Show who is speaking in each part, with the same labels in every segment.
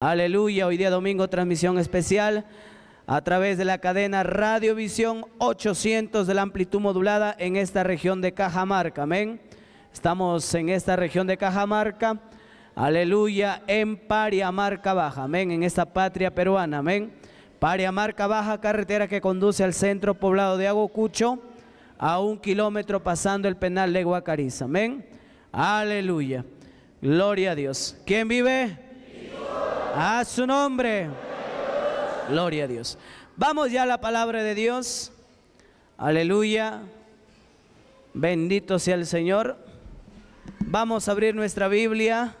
Speaker 1: Aleluya, hoy día domingo transmisión especial a través de la cadena Radiovisión 800 de la amplitud modulada en esta región de Cajamarca, amén. Estamos en esta región de Cajamarca, aleluya, en Pariamarca Baja, amén, en esta patria peruana, amén. Pariamarca Baja, carretera que conduce al centro poblado de Agocucho, a un kilómetro pasando el penal de Guacariz, amén. Aleluya, gloria a Dios. ¿Quién vive? A su nombre. Gloria a Dios. Vamos ya a la palabra de Dios. Aleluya. Bendito sea el Señor. Vamos a abrir nuestra Biblia.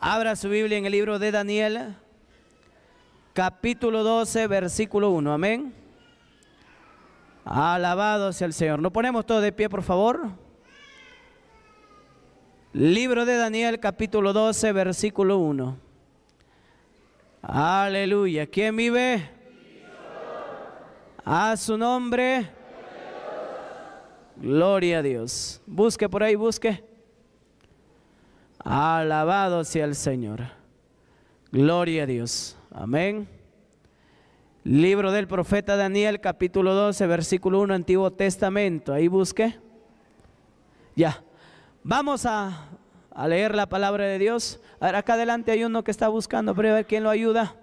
Speaker 1: Abra su Biblia en el libro de Daniel, capítulo 12, versículo 1. Amén. Alabado sea el Señor. Nos ponemos todos de pie, por favor. Libro de Daniel capítulo 12 versículo 1. Aleluya. ¿Quién vive? A su nombre. Gloria a Dios. Busque por ahí, busque. Alabado sea el Señor. Gloria a Dios. Amén. Libro del profeta Daniel, capítulo 12, versículo 1, Antiguo Testamento. Ahí busque. Ya. Vamos a, leer la palabra de Dios. A acá adelante hay uno que está buscando, pero a ver quién lo ayuda.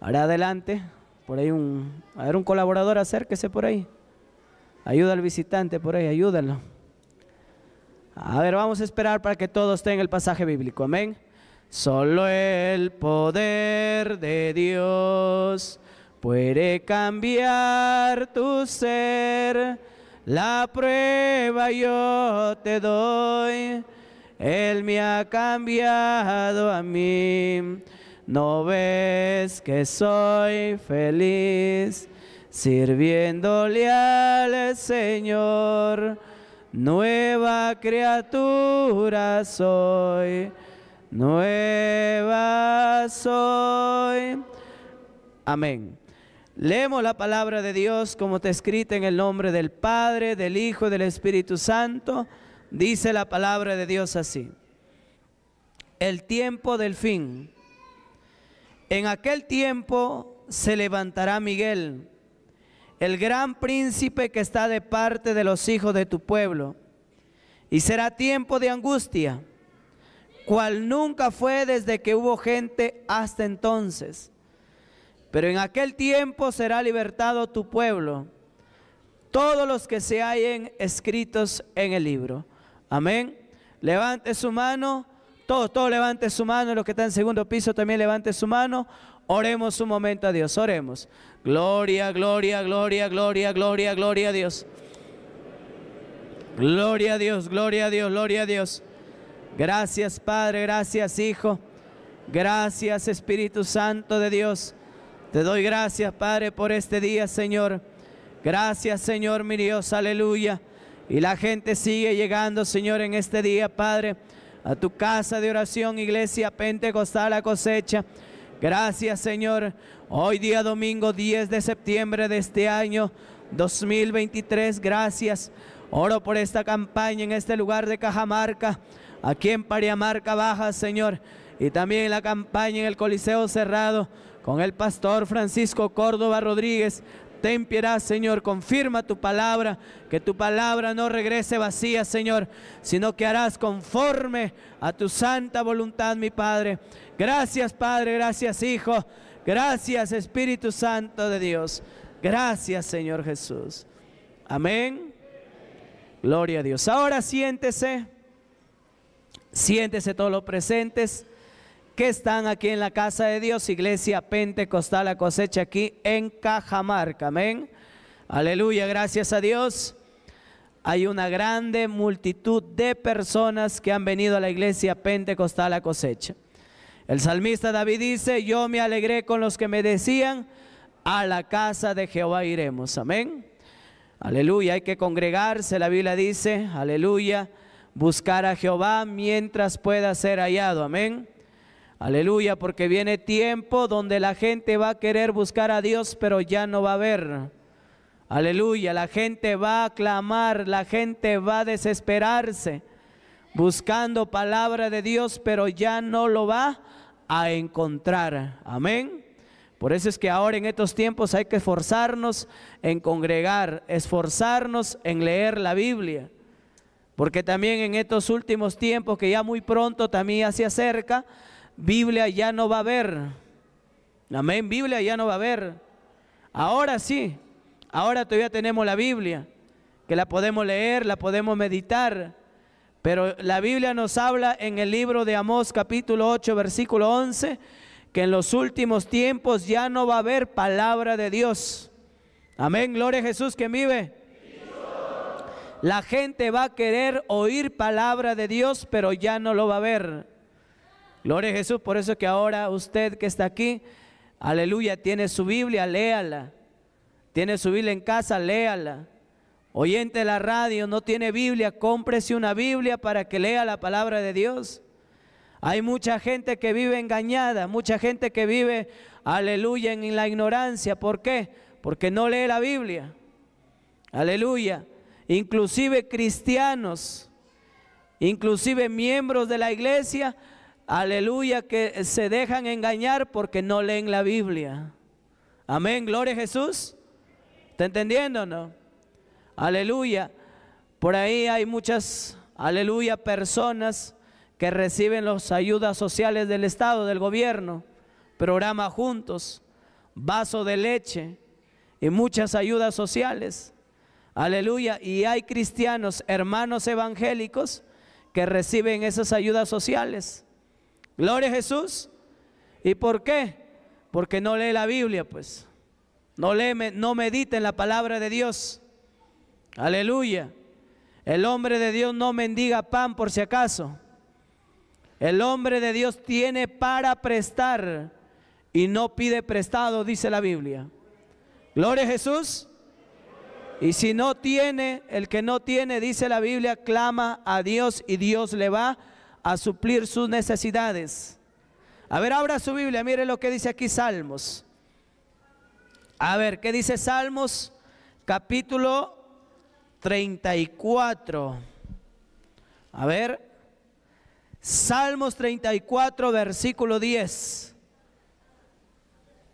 Speaker 1: Ahora adelante, por ahí un, a ver un colaborador, acérquese por ahí. Ayuda al visitante por ahí, ayúdalo. A ver, vamos a esperar para que todos tengan el pasaje bíblico, amén. Solo el poder de Dios puede cambiar tu ser la prueba yo te doy, Él me ha cambiado a mí. No ves que soy feliz sirviéndole al Señor. Nueva criatura soy, nueva soy. Amén. Leemos la palabra de Dios como está escrita en el nombre del Padre, del Hijo y del Espíritu Santo. Dice la palabra de Dios así. El tiempo del fin. En aquel tiempo se levantará Miguel, el gran príncipe que está de parte de los hijos de tu pueblo. Y será tiempo de angustia, cual nunca fue desde que hubo gente hasta entonces pero en aquel tiempo será libertado tu pueblo, todos los que se hallen escritos en el libro. Amén. Levante su mano, todos, todos levante su mano, los que están en segundo piso también levante su mano. Oremos un momento a Dios, oremos. Gloria, gloria, gloria, gloria, gloria, gloria a Dios. Gloria a Dios, gloria a Dios, gloria a Dios. Gracias Padre, gracias Hijo, gracias Espíritu Santo de Dios. Te doy gracias, Padre, por este día, Señor. Gracias, Señor, mi Dios, aleluya. Y la gente sigue llegando, Señor, en este día, Padre, a tu casa de oración, iglesia pentecostal, la cosecha. Gracias, Señor. Hoy día domingo 10 de septiembre de este año 2023. Gracias. Oro por esta campaña en este lugar de Cajamarca, aquí en Pariamarca Baja, Señor. Y también la campaña en el Coliseo Cerrado con el pastor Francisco Córdoba Rodríguez. Ten Señor, confirma tu palabra, que tu palabra no regrese vacía, Señor, sino que harás conforme a tu santa voluntad, mi Padre. Gracias, Padre, gracias, Hijo, gracias, Espíritu Santo de Dios. Gracias, Señor Jesús. Amén. Gloria a Dios. Ahora siéntese, siéntese todos los presentes que están aquí en la casa de Dios, Iglesia Pentecostal, a cosecha aquí en Cajamarca. Amén. Aleluya, gracias a Dios. Hay una grande multitud de personas que han venido a la iglesia pentecostal a cosecha. El salmista David dice, yo me alegré con los que me decían, a la casa de Jehová iremos. Amén. Aleluya, hay que congregarse, la Biblia dice, aleluya, buscar a Jehová mientras pueda ser hallado. Amén. Aleluya, porque viene tiempo donde la gente va a querer buscar a Dios, pero ya no va a ver. Aleluya, la gente va a clamar, la gente va a desesperarse, buscando palabra de Dios, pero ya no lo va a encontrar. Amén. Por eso es que ahora en estos tiempos hay que esforzarnos en congregar, esforzarnos en leer la Biblia. Porque también en estos últimos tiempos, que ya muy pronto también se acerca, Biblia ya no va a haber. Amén, Biblia ya no va a haber. Ahora sí, ahora todavía tenemos la Biblia, que la podemos leer, la podemos meditar. Pero la Biblia nos habla en el libro de Amós capítulo 8 versículo 11 que en los últimos tiempos ya no va a haber palabra de Dios. Amén, gloria a Jesús que vive. La gente va a querer oír palabra de Dios, pero ya no lo va a ver. Gloria a Jesús, por eso que ahora usted que está aquí, aleluya, tiene su Biblia, léala. Tiene su Biblia en casa, léala. Oyente de la radio, no tiene Biblia, cómprese una Biblia para que lea la palabra de Dios. Hay mucha gente que vive engañada, mucha gente que vive, aleluya, en la ignorancia. ¿Por qué? Porque no lee la Biblia. Aleluya. Inclusive cristianos, inclusive miembros de la iglesia, aleluya, que se dejan engañar porque no leen la Biblia. Amén, gloria a Jesús. ¿Está entendiendo o no? Aleluya. Por ahí hay muchas, aleluya, personas que reciben las ayudas sociales del Estado, del gobierno, programa juntos, vaso de leche y muchas ayudas sociales. Aleluya. Y hay cristianos, hermanos evangélicos, que reciben esas ayudas sociales. Gloria a Jesús. ¿Y por qué? Porque no lee la Biblia, pues. No no medita en la palabra de Dios. Aleluya. El hombre de Dios no mendiga pan por si acaso. El hombre de Dios tiene para prestar y no pide prestado, dice la Biblia. Gloria a Jesús. Y si no tiene, el que no tiene, dice la Biblia, clama a Dios y Dios le va a suplir sus necesidades. A ver, abra su Biblia, mire lo que dice aquí Salmos. A ver, ¿qué dice Salmos capítulo 34? A ver, Salmos 34, versículo 10.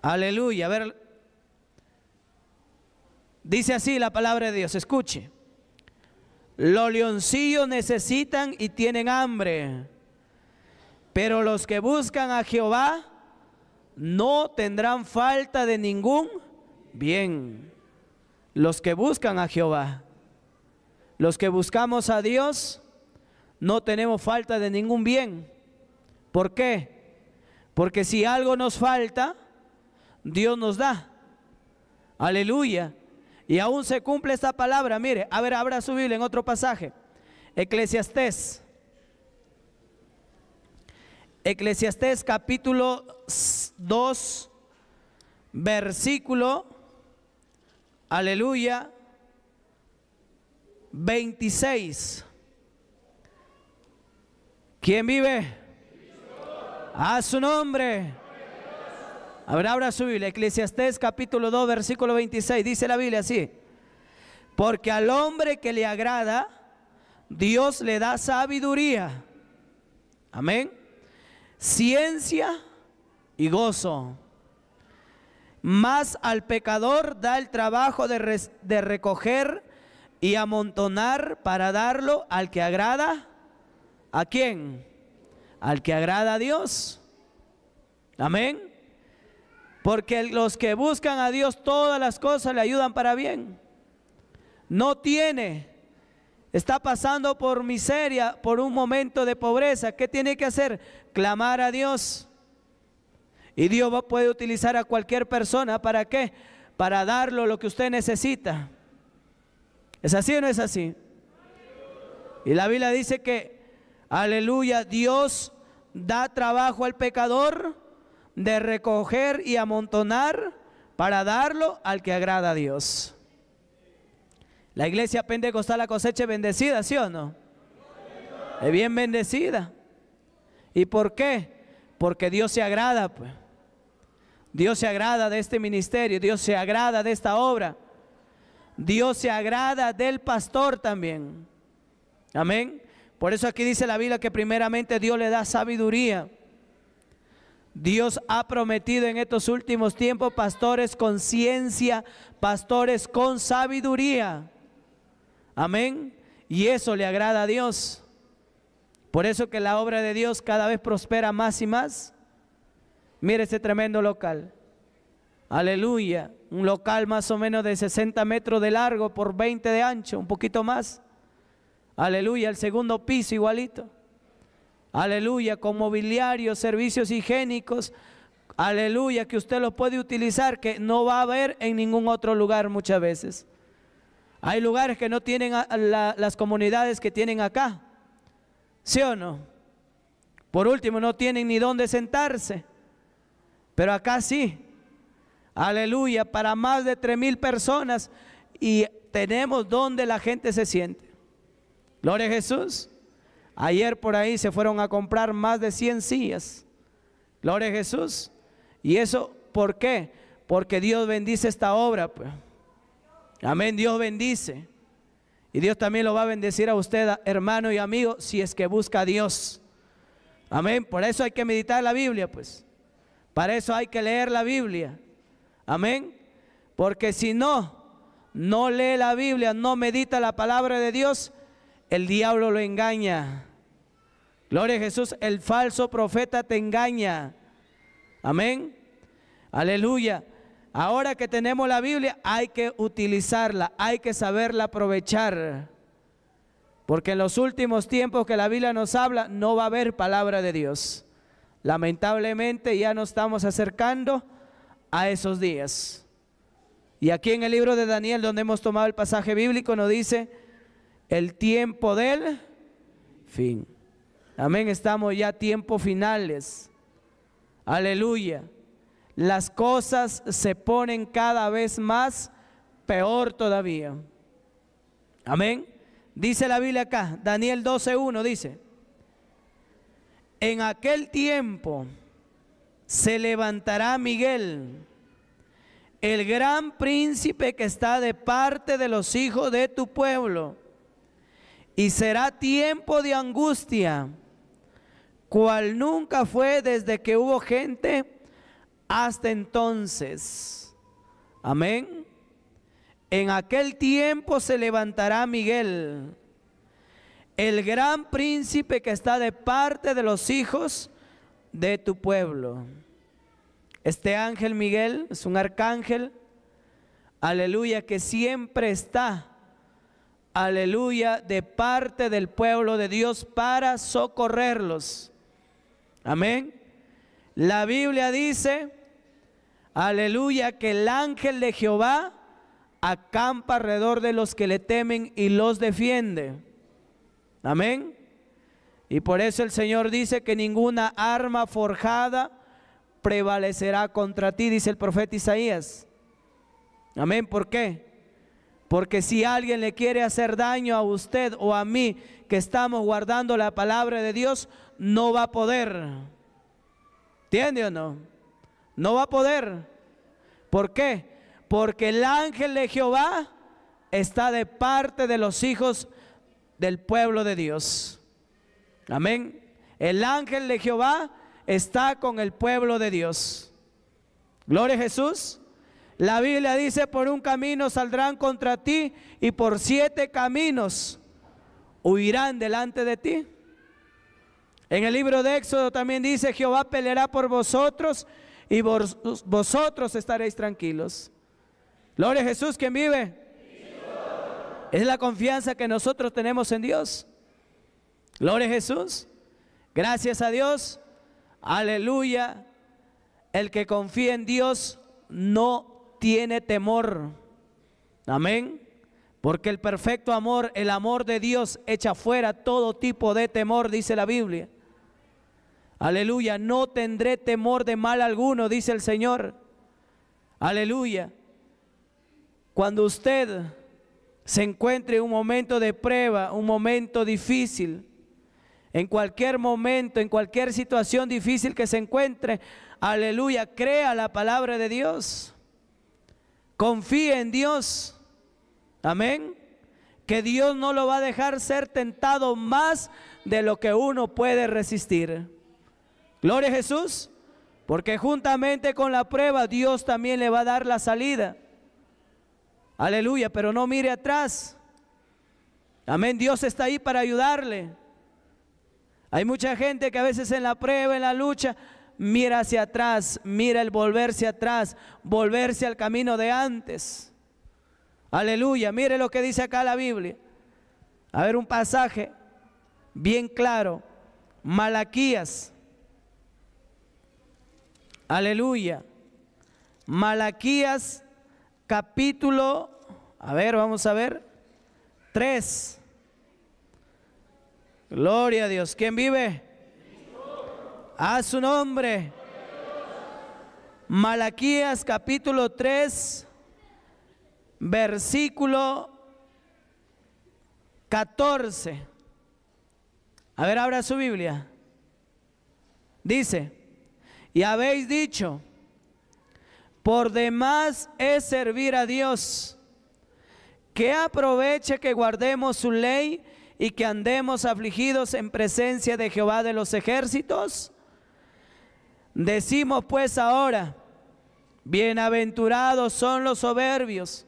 Speaker 1: Aleluya, a ver. Dice así la palabra de Dios, escuche. Los leoncillos necesitan y tienen hambre, pero los que buscan a Jehová no tendrán falta de ningún bien. Los que buscan a Jehová, los que buscamos a Dios, no tenemos falta de ningún bien. ¿Por qué? Porque si algo nos falta, Dios nos da. Aleluya. Y aún se cumple esta palabra. Mire, a ver, abra su Biblia en otro pasaje. Eclesiastés. Eclesiastés capítulo 2, versículo, aleluya, 26. ¿Quién vive? A su nombre. Ahora ahora su Biblia, Eclesiastés capítulo 2, versículo 26, dice la Biblia así. Porque al hombre que le agrada, Dios le da sabiduría. Amén. Ciencia y gozo. Más al pecador da el trabajo de, de recoger y amontonar para darlo al que agrada. ¿A quién? Al que agrada a Dios. Amén. Porque los que buscan a Dios todas las cosas le ayudan para bien. No tiene, está pasando por miseria, por un momento de pobreza. ¿Qué tiene que hacer? Clamar a Dios. Y Dios puede utilizar a cualquier persona. ¿Para qué? Para darlo lo que usted necesita. ¿Es así o no es así? Y la Biblia dice que, aleluya, Dios da trabajo al pecador de recoger y amontonar para darlo al que agrada a Dios. La iglesia pentecostal la cosecha bendecida, ¿sí o no? Es bien bendecida. ¿Y por qué? Porque Dios se agrada. Pues. Dios se agrada de este ministerio, Dios se agrada de esta obra. Dios se agrada del pastor también. Amén. Por eso aquí dice la Biblia que primeramente Dios le da sabiduría Dios ha prometido en estos últimos tiempos pastores con ciencia, pastores con sabiduría. Amén. Y eso le agrada a Dios. Por eso que la obra de Dios cada vez prospera más y más. Mire ese tremendo local. Aleluya. Un local más o menos de 60 metros de largo por 20 de ancho, un poquito más. Aleluya. El segundo piso igualito aleluya, con mobiliario, servicios higiénicos, aleluya, que usted los puede utilizar, que no va a haber en ningún otro lugar muchas veces. Hay lugares que no tienen las comunidades que tienen acá, ¿sí o no? Por último, no tienen ni dónde sentarse, pero acá sí, aleluya, para más de tres mil personas y tenemos donde la gente se siente. Gloria a Jesús. Ayer por ahí se fueron a comprar más de 100 sillas. Gloria a Jesús. ¿Y eso por qué? Porque Dios bendice esta obra. Pues. Amén, Dios bendice. Y Dios también lo va a bendecir a usted, hermano y amigo, si es que busca a Dios. Amén, por eso hay que meditar la Biblia, pues. Para eso hay que leer la Biblia. Amén. Porque si no, no lee la Biblia, no medita la palabra de Dios, el diablo lo engaña. Gloria a Jesús, el falso profeta te engaña. Amén. Aleluya. Ahora que tenemos la Biblia, hay que utilizarla, hay que saberla aprovechar. Porque en los últimos tiempos que la Biblia nos habla, no va a haber palabra de Dios. Lamentablemente ya nos estamos acercando a esos días. Y aquí en el libro de Daniel, donde hemos tomado el pasaje bíblico, nos dice el tiempo del fin. Amén, estamos ya a tiempo finales. Aleluya. Las cosas se ponen cada vez más peor todavía. Amén. Dice la Biblia acá, Daniel 12.1 dice, en aquel tiempo se levantará Miguel, el gran príncipe que está de parte de los hijos de tu pueblo y será tiempo de angustia, cual nunca fue desde que hubo gente hasta entonces. Amén. En aquel tiempo se levantará Miguel, el gran príncipe que está de parte de los hijos de tu pueblo. Este ángel Miguel es un arcángel, aleluya, que siempre está aleluya, de parte del pueblo de Dios para socorrerlos. Amén. La Biblia dice, aleluya, que el ángel de Jehová acampa alrededor de los que le temen y los defiende. Amén. Y por eso el Señor dice que ninguna arma forjada prevalecerá contra ti, dice el profeta Isaías. Amén. ¿Por qué? Porque si alguien le quiere hacer daño a usted o a mí que estamos guardando la palabra de Dios, no va a poder. ¿Entiende o no? No va a poder. ¿Por qué? Porque el ángel de Jehová está de parte de los hijos del pueblo de Dios. Amén. El ángel de Jehová está con el pueblo de Dios. Gloria a Jesús. La Biblia dice, por un camino saldrán contra ti y por siete caminos huirán delante de ti. En el libro de Éxodo también dice, Jehová peleará por vosotros y vosotros estaréis tranquilos. Gloria a Jesús, ¿quién vive. Es la confianza que nosotros tenemos en Dios. Gloria a Jesús. Gracias a Dios. Aleluya. El que confía en Dios no tiene temor. Amén. Porque el perfecto amor, el amor de Dios, echa fuera todo tipo de temor, dice la Biblia. Aleluya, no tendré temor de mal alguno, dice el Señor. Aleluya. Cuando usted se encuentre en un momento de prueba, un momento difícil, en cualquier momento, en cualquier situación difícil que se encuentre, aleluya, crea la palabra de Dios. Confíe en Dios. Amén. Que Dios no lo va a dejar ser tentado más de lo que uno puede resistir. Gloria a Jesús. Porque juntamente con la prueba Dios también le va a dar la salida. Aleluya, pero no mire atrás. Amén, Dios está ahí para ayudarle. Hay mucha gente que a veces en la prueba, en la lucha, mira hacia atrás, mira el volverse atrás, volverse al camino de antes. Aleluya, mire lo que dice acá la Biblia. A ver un pasaje bien claro. Malaquías. Aleluya. Malaquías capítulo, a ver, vamos a ver, Tres, Gloria a Dios. ¿Quién vive? A su nombre. Malaquías capítulo 3, versículo 14. A ver, abra su Biblia. Dice, y habéis dicho, por demás es servir a Dios, que aproveche que guardemos su ley y que andemos afligidos en presencia de Jehová de los ejércitos Decimos pues ahora, bienaventurados son los soberbios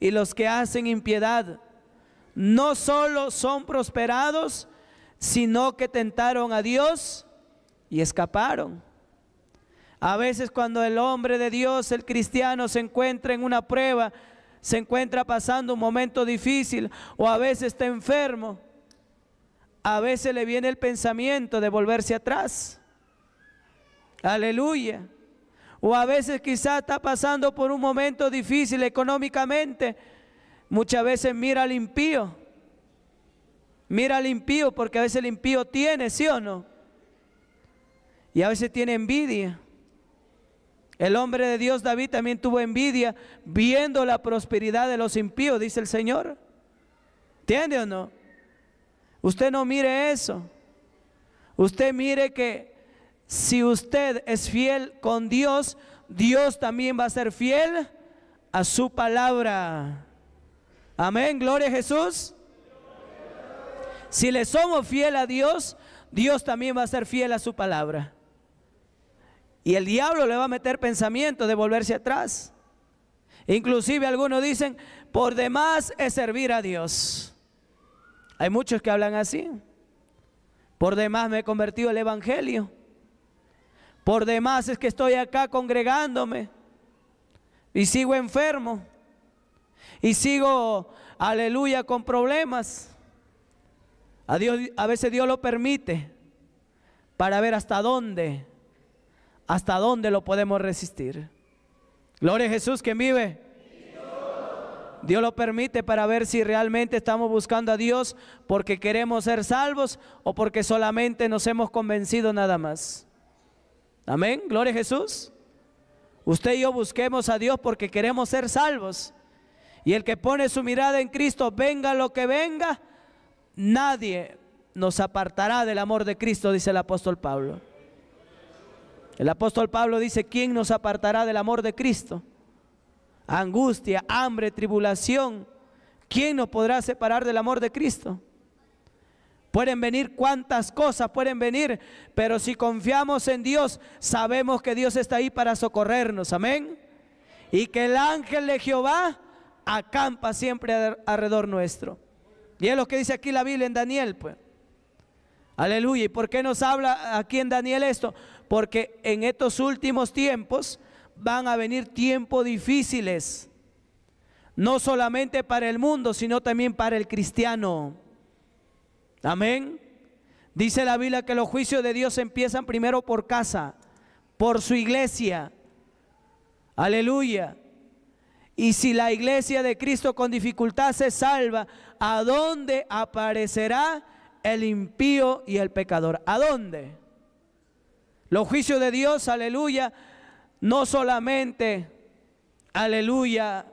Speaker 1: y los que hacen impiedad. No solo son prosperados, sino que tentaron a Dios y escaparon. A veces cuando el hombre de Dios, el cristiano, se encuentra en una prueba, se encuentra pasando un momento difícil o a veces está enfermo, a veces le viene el pensamiento de volverse atrás. Aleluya. O a veces quizás está pasando por un momento difícil económicamente. Muchas veces mira al impío. Mira al impío porque a veces el impío tiene, ¿sí o no? Y a veces tiene envidia. El hombre de Dios David también tuvo envidia viendo la prosperidad de los impíos, dice el Señor. ¿Entiende o no? Usted no mire eso. Usted mire que si usted es fiel con Dios, Dios también va a ser fiel a su palabra. Amén, gloria a Jesús. Si le somos fiel a Dios, Dios también va a ser fiel a su palabra. Y el diablo le va a meter pensamiento de volverse atrás. Inclusive algunos dicen, por demás es servir a Dios. Hay muchos que hablan así. Por demás me he convertido al Evangelio. Por demás es que estoy acá congregándome y sigo enfermo y sigo, aleluya, con problemas. A, Dios, a veces Dios lo permite para ver hasta dónde, hasta dónde lo podemos resistir. Gloria a Jesús que vive. Dios lo permite para ver si realmente estamos buscando a Dios porque queremos ser salvos o porque solamente nos hemos convencido nada más. Amén, gloria a Jesús. Usted y yo busquemos a Dios porque queremos ser salvos. Y el que pone su mirada en Cristo, venga lo que venga, nadie nos apartará del amor de Cristo, dice el apóstol Pablo. El apóstol Pablo dice, ¿quién nos apartará del amor de Cristo? Angustia, hambre, tribulación. ¿Quién nos podrá separar del amor de Cristo? Pueden venir cuantas cosas pueden venir, pero si confiamos en Dios, sabemos que Dios está ahí para socorrernos. Amén. Y que el ángel de Jehová acampa siempre alrededor nuestro. Y es lo que dice aquí la Biblia en Daniel, pues. Aleluya. ¿Y por qué nos habla aquí en Daniel esto? Porque en estos últimos tiempos van a venir tiempos difíciles. No solamente para el mundo, sino también para el cristiano. Amén. Dice la Biblia que los juicios de Dios empiezan primero por casa, por su iglesia. Aleluya. Y si la iglesia de Cristo con dificultad se salva, ¿a dónde aparecerá el impío y el pecador? ¿A dónde? Los juicios de Dios, aleluya, no solamente, aleluya,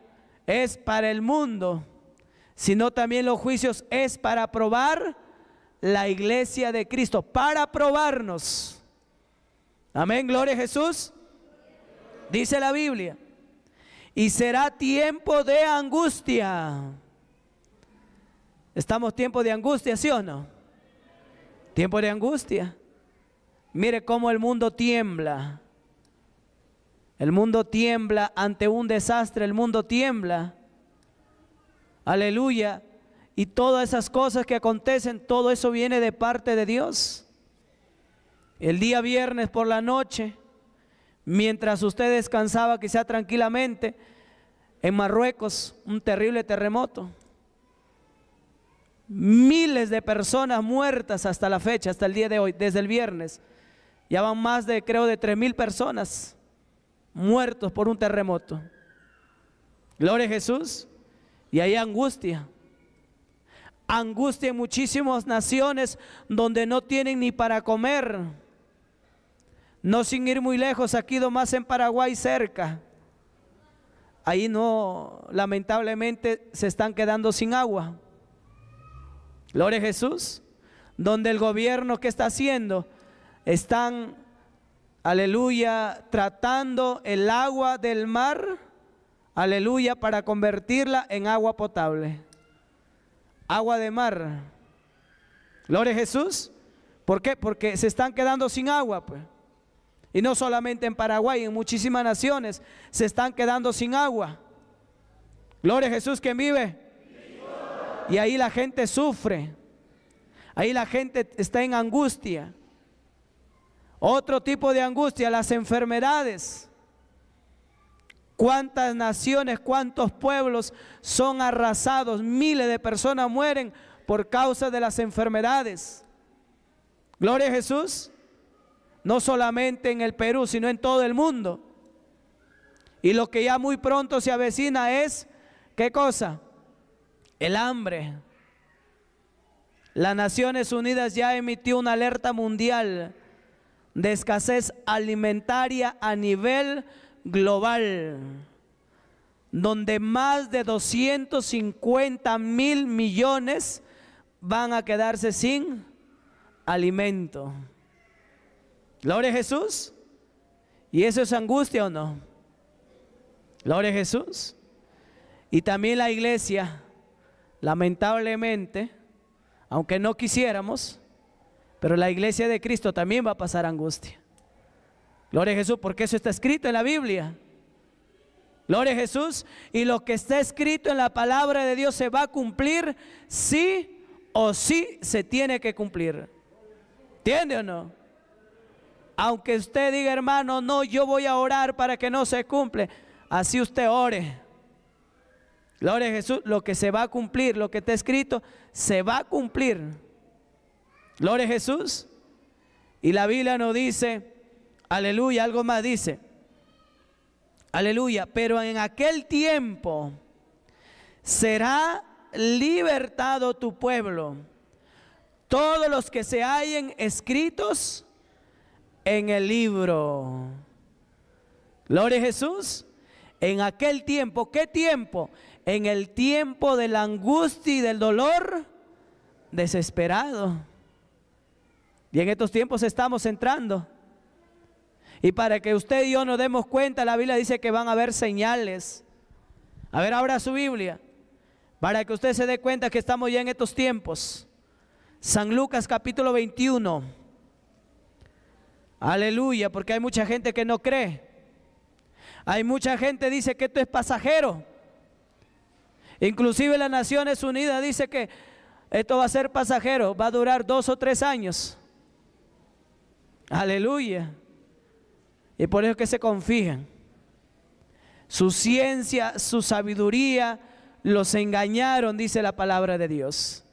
Speaker 1: es para el mundo, sino también los juicios es para probar la iglesia de Cristo para probarnos. Amén, gloria a Jesús. Dice la Biblia. Y será tiempo de angustia. Estamos tiempo de angustia, ¿sí o no? Tiempo de angustia. Mire cómo el mundo tiembla. El mundo tiembla ante un desastre, el mundo tiembla. Aleluya y todas esas cosas que acontecen, todo eso viene de parte de Dios. El día viernes por la noche, mientras usted descansaba quizá tranquilamente, en Marruecos, un terrible terremoto. Miles de personas muertas hasta la fecha, hasta el día de hoy, desde el viernes. Ya van más de, creo, de tres mil personas muertos por un terremoto. Gloria a Jesús. Y hay angustia angustia en muchísimas naciones donde no tienen ni para comer. No sin ir muy lejos, aquí nomás en Paraguay cerca. Ahí no, lamentablemente se están quedando sin agua. Gloria a Jesús. Donde el gobierno, que está haciendo? Están, aleluya, tratando el agua del mar, aleluya, para convertirla en agua potable agua de mar. Gloria a Jesús. ¿Por qué? Porque se están quedando sin agua, pues. Y no solamente en Paraguay, en muchísimas naciones se están quedando sin agua. Gloria a Jesús, que vive? Y ahí la gente sufre. Ahí la gente está en angustia. Otro tipo de angustia, las enfermedades cuántas naciones, cuántos pueblos son arrasados, miles de personas mueren por causa de las enfermedades. Gloria a Jesús, no solamente en el Perú, sino en todo el mundo. Y lo que ya muy pronto se avecina es, ¿qué cosa? El hambre. Las Naciones Unidas ya emitió una alerta mundial de escasez alimentaria a nivel global, donde más de 250 mil millones van a quedarse sin alimento. Gloria a Jesús. ¿Y eso es angustia o no? Gloria a Jesús. Y también la iglesia, lamentablemente, aunque no quisiéramos, pero la iglesia de Cristo también va a pasar angustia. Gloria a Jesús, porque eso está escrito en la Biblia. Gloria a Jesús. Y lo que está escrito en la palabra de Dios se va a cumplir sí o sí se tiene que cumplir. ¿Entiende o no? Aunque usted diga, hermano, no, yo voy a orar para que no se cumple. Así usted ore. Gloria a Jesús, lo que se va a cumplir, lo que está escrito, se va a cumplir. Gloria a Jesús. Y la Biblia nos dice, Aleluya, algo más dice. Aleluya, pero en aquel tiempo será libertado tu pueblo, todos los que se hayan escritos en el libro. Gloria a Jesús. En aquel tiempo, ¿qué tiempo? En el tiempo de la angustia y del dolor desesperado. Y en estos tiempos estamos entrando. Y para que usted y yo nos demos cuenta, la Biblia dice que van a haber señales. A ver, abra su Biblia. Para que usted se dé cuenta que estamos ya en estos tiempos. San Lucas capítulo 21. Aleluya, porque hay mucha gente que no cree. Hay mucha gente que dice que esto es pasajero. Inclusive las Naciones Unidas dice que esto va a ser pasajero, va a durar dos o tres años. Aleluya. Y por eso que se confían Su ciencia, su sabiduría, los engañaron, dice la palabra de Dios.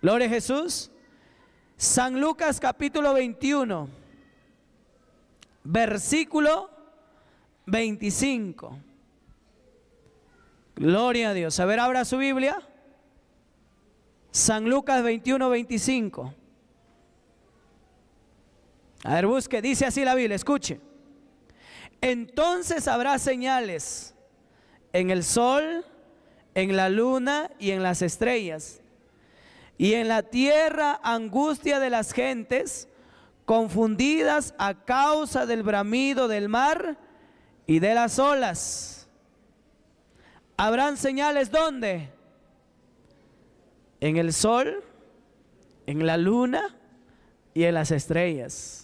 Speaker 1: Gloria a Jesús. San Lucas capítulo 21, versículo 25. Gloria a Dios. A ver, abra su Biblia. San Lucas 21, 25. A ver, busque, dice así la Biblia, escuche. Entonces habrá señales en el sol, en la luna y en las estrellas. Y en la tierra angustia de las gentes, confundidas a causa del bramido del mar y de las olas. ¿Habrán señales dónde? En el sol, en la luna y en las estrellas.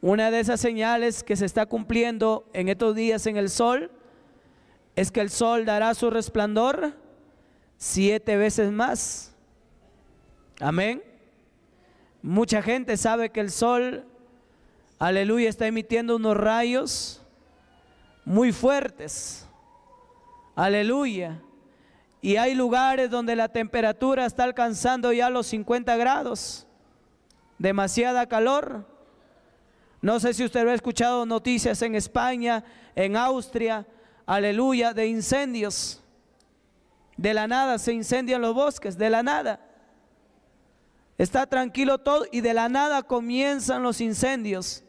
Speaker 1: Una de esas señales que se está cumpliendo en estos días en el sol es que el sol dará su resplandor siete veces más. Amén. Mucha gente sabe que el sol, aleluya, está emitiendo unos rayos muy fuertes. Aleluya. Y hay lugares donde la temperatura está alcanzando ya los 50 grados. Demasiada calor. No sé si usted ha escuchado noticias en España, en Austria, aleluya, de incendios. De la nada se incendian los bosques, de la nada. Está tranquilo todo y de la nada comienzan los incendios.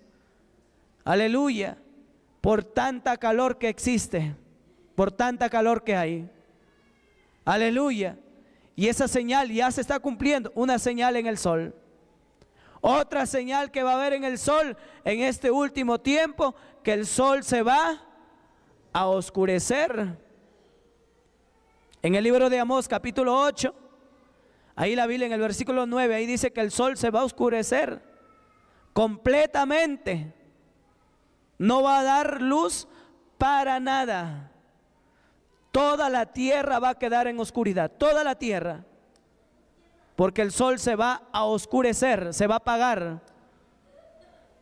Speaker 1: Aleluya, por tanta calor que existe, por tanta calor que hay. Aleluya. Y esa señal ya se está cumpliendo, una señal en el sol. Otra señal que va a haber en el sol en este último tiempo, que el sol se va a oscurecer. En el libro de Amós capítulo 8, ahí la Biblia en el versículo 9, ahí dice que el sol se va a oscurecer completamente. No va a dar luz para nada. Toda la tierra va a quedar en oscuridad, toda la tierra porque el sol se va a oscurecer, se va a apagar.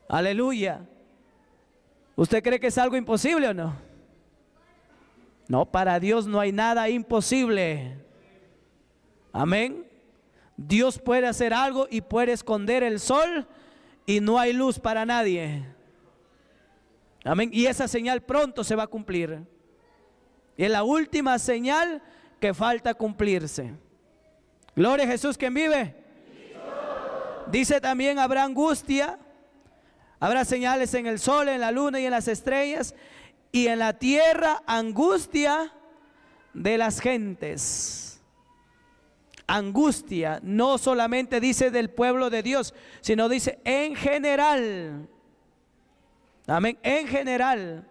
Speaker 1: Aleluya. ¿Usted cree que es algo imposible o no? No, para Dios no hay nada imposible. Amén. Dios puede hacer algo y puede esconder el sol y no hay luz para nadie. Amén. Y esa señal pronto se va a cumplir. Y es la última señal que falta cumplirse. Gloria a Jesús, ¿quién vive? Dice también, habrá angustia, habrá señales en el sol, en la luna y en las estrellas, y en la tierra angustia de las gentes. Angustia, no solamente dice del pueblo de Dios, sino dice en general. Amén, en general.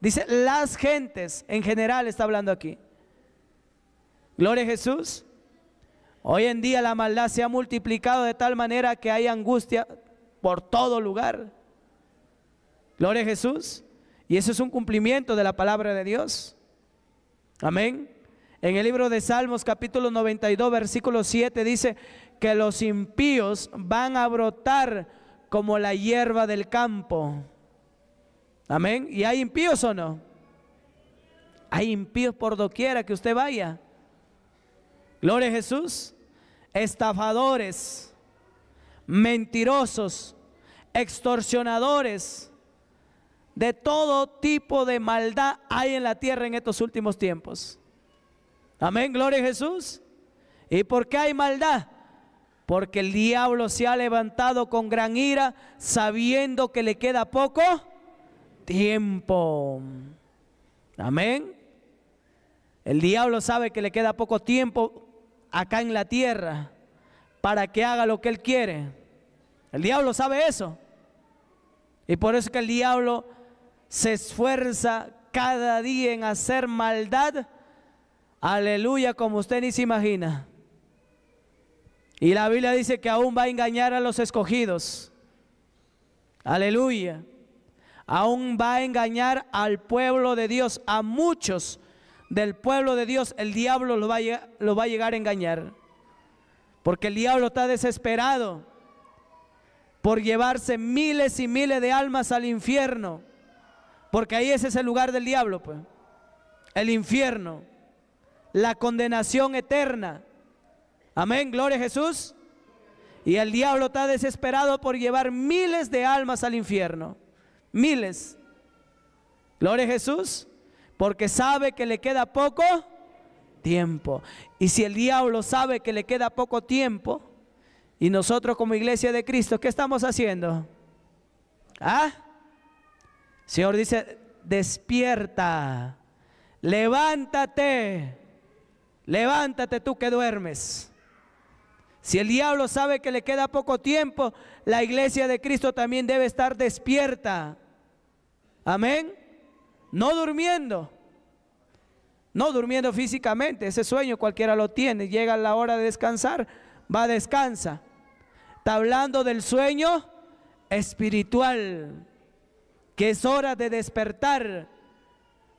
Speaker 1: Dice las gentes, en general está hablando aquí. Gloria a Jesús. Hoy en día la maldad se ha multiplicado de tal manera que hay angustia por todo lugar. Gloria a Jesús. Y eso es un cumplimiento de la palabra de Dios. Amén. En el libro de Salmos capítulo 92 versículo 7 dice que los impíos van a brotar como la hierba del campo. Amén. ¿Y hay impíos o no? Hay impíos por doquiera que usted vaya. Gloria a Jesús estafadores, mentirosos, extorsionadores, de todo tipo de maldad hay en la tierra en estos últimos tiempos. Amén, gloria a Jesús. ¿Y por qué hay maldad? Porque el diablo se ha levantado con gran ira sabiendo que le queda poco tiempo. Amén. El diablo sabe que le queda poco tiempo acá en la tierra para que haga lo que él quiere. El diablo sabe eso. Y por eso que el diablo se esfuerza cada día en hacer maldad. Aleluya, como usted ni se imagina. Y la Biblia dice que aún va a engañar a los escogidos. Aleluya. Aún va a engañar al pueblo de Dios, a muchos del pueblo de Dios, el diablo lo va, a llegar, a, engañar. Porque el diablo está desesperado por llevarse miles y miles de almas al infierno. Porque ahí ese es el lugar del diablo, pues. El infierno. La condenación eterna. Amén, gloria a Jesús. Y el diablo está desesperado por llevar miles de almas al infierno. Miles. Gloria a Jesús porque sabe que le queda poco tiempo. Y si el diablo sabe que le queda poco tiempo, y nosotros como iglesia de Cristo, ¿qué estamos haciendo? ¿Ah? Señor dice, despierta, levántate, levántate tú que duermes. Si el diablo sabe que le queda poco tiempo, la iglesia de Cristo también debe estar despierta. Amén. No durmiendo. No durmiendo físicamente. Ese sueño cualquiera lo tiene. Llega la hora de descansar. Va, descansa. Está hablando del sueño espiritual. Que es hora de despertar.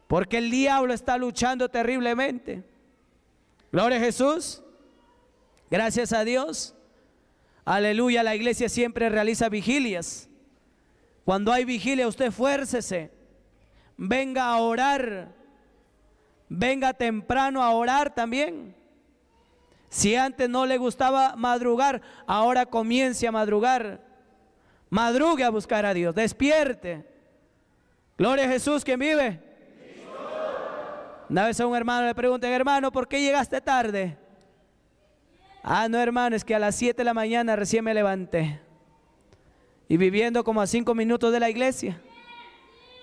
Speaker 1: Porque el diablo está luchando terriblemente. Gloria a Jesús. Gracias a Dios. Aleluya, la iglesia siempre realiza vigilias. Cuando hay vigilia, usted fuércese venga a orar, venga temprano a orar también. Si antes no le gustaba madrugar, ahora comience a madrugar. Madrugue a buscar a Dios, despierte. Gloria a Jesús, que vive? Una vez a un hermano le pregunté hermano, ¿por qué llegaste tarde? Ah, no, hermano, es que a las 7 de la mañana recién me levanté. Y viviendo como a 5 minutos de la iglesia.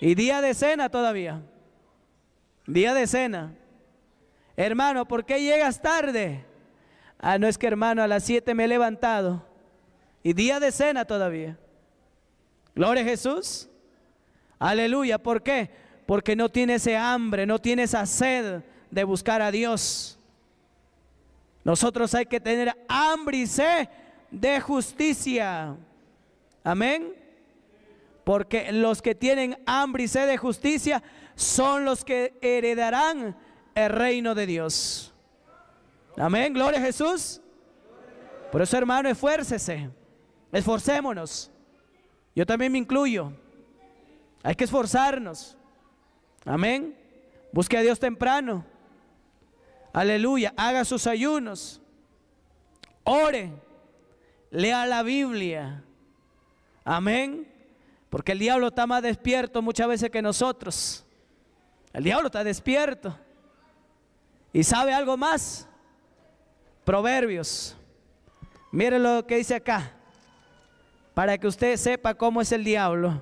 Speaker 1: Y día de cena todavía. Día de cena. Hermano, ¿por qué llegas tarde? Ah, no es que hermano, a las 7 me he levantado. Y día de cena todavía. Gloria a Jesús. Aleluya. ¿Por qué? Porque no tiene ese hambre, no tiene esa sed de buscar a Dios. Nosotros hay que tener hambre y sed de justicia. Amén. Porque los que tienen hambre y sed de justicia son los que heredarán el reino de Dios. Amén, gloria a Jesús. Por eso, hermano, esfuércese. Esforcémonos. Yo también me incluyo. Hay que esforzarnos. Amén. Busque a Dios temprano. Aleluya. Haga sus ayunos. Ore. Lea la Biblia. Amén. Porque el diablo está más despierto muchas veces que nosotros. El diablo está despierto. ¿Y sabe algo más? Proverbios. Mire lo que dice acá. Para que usted sepa cómo es el diablo.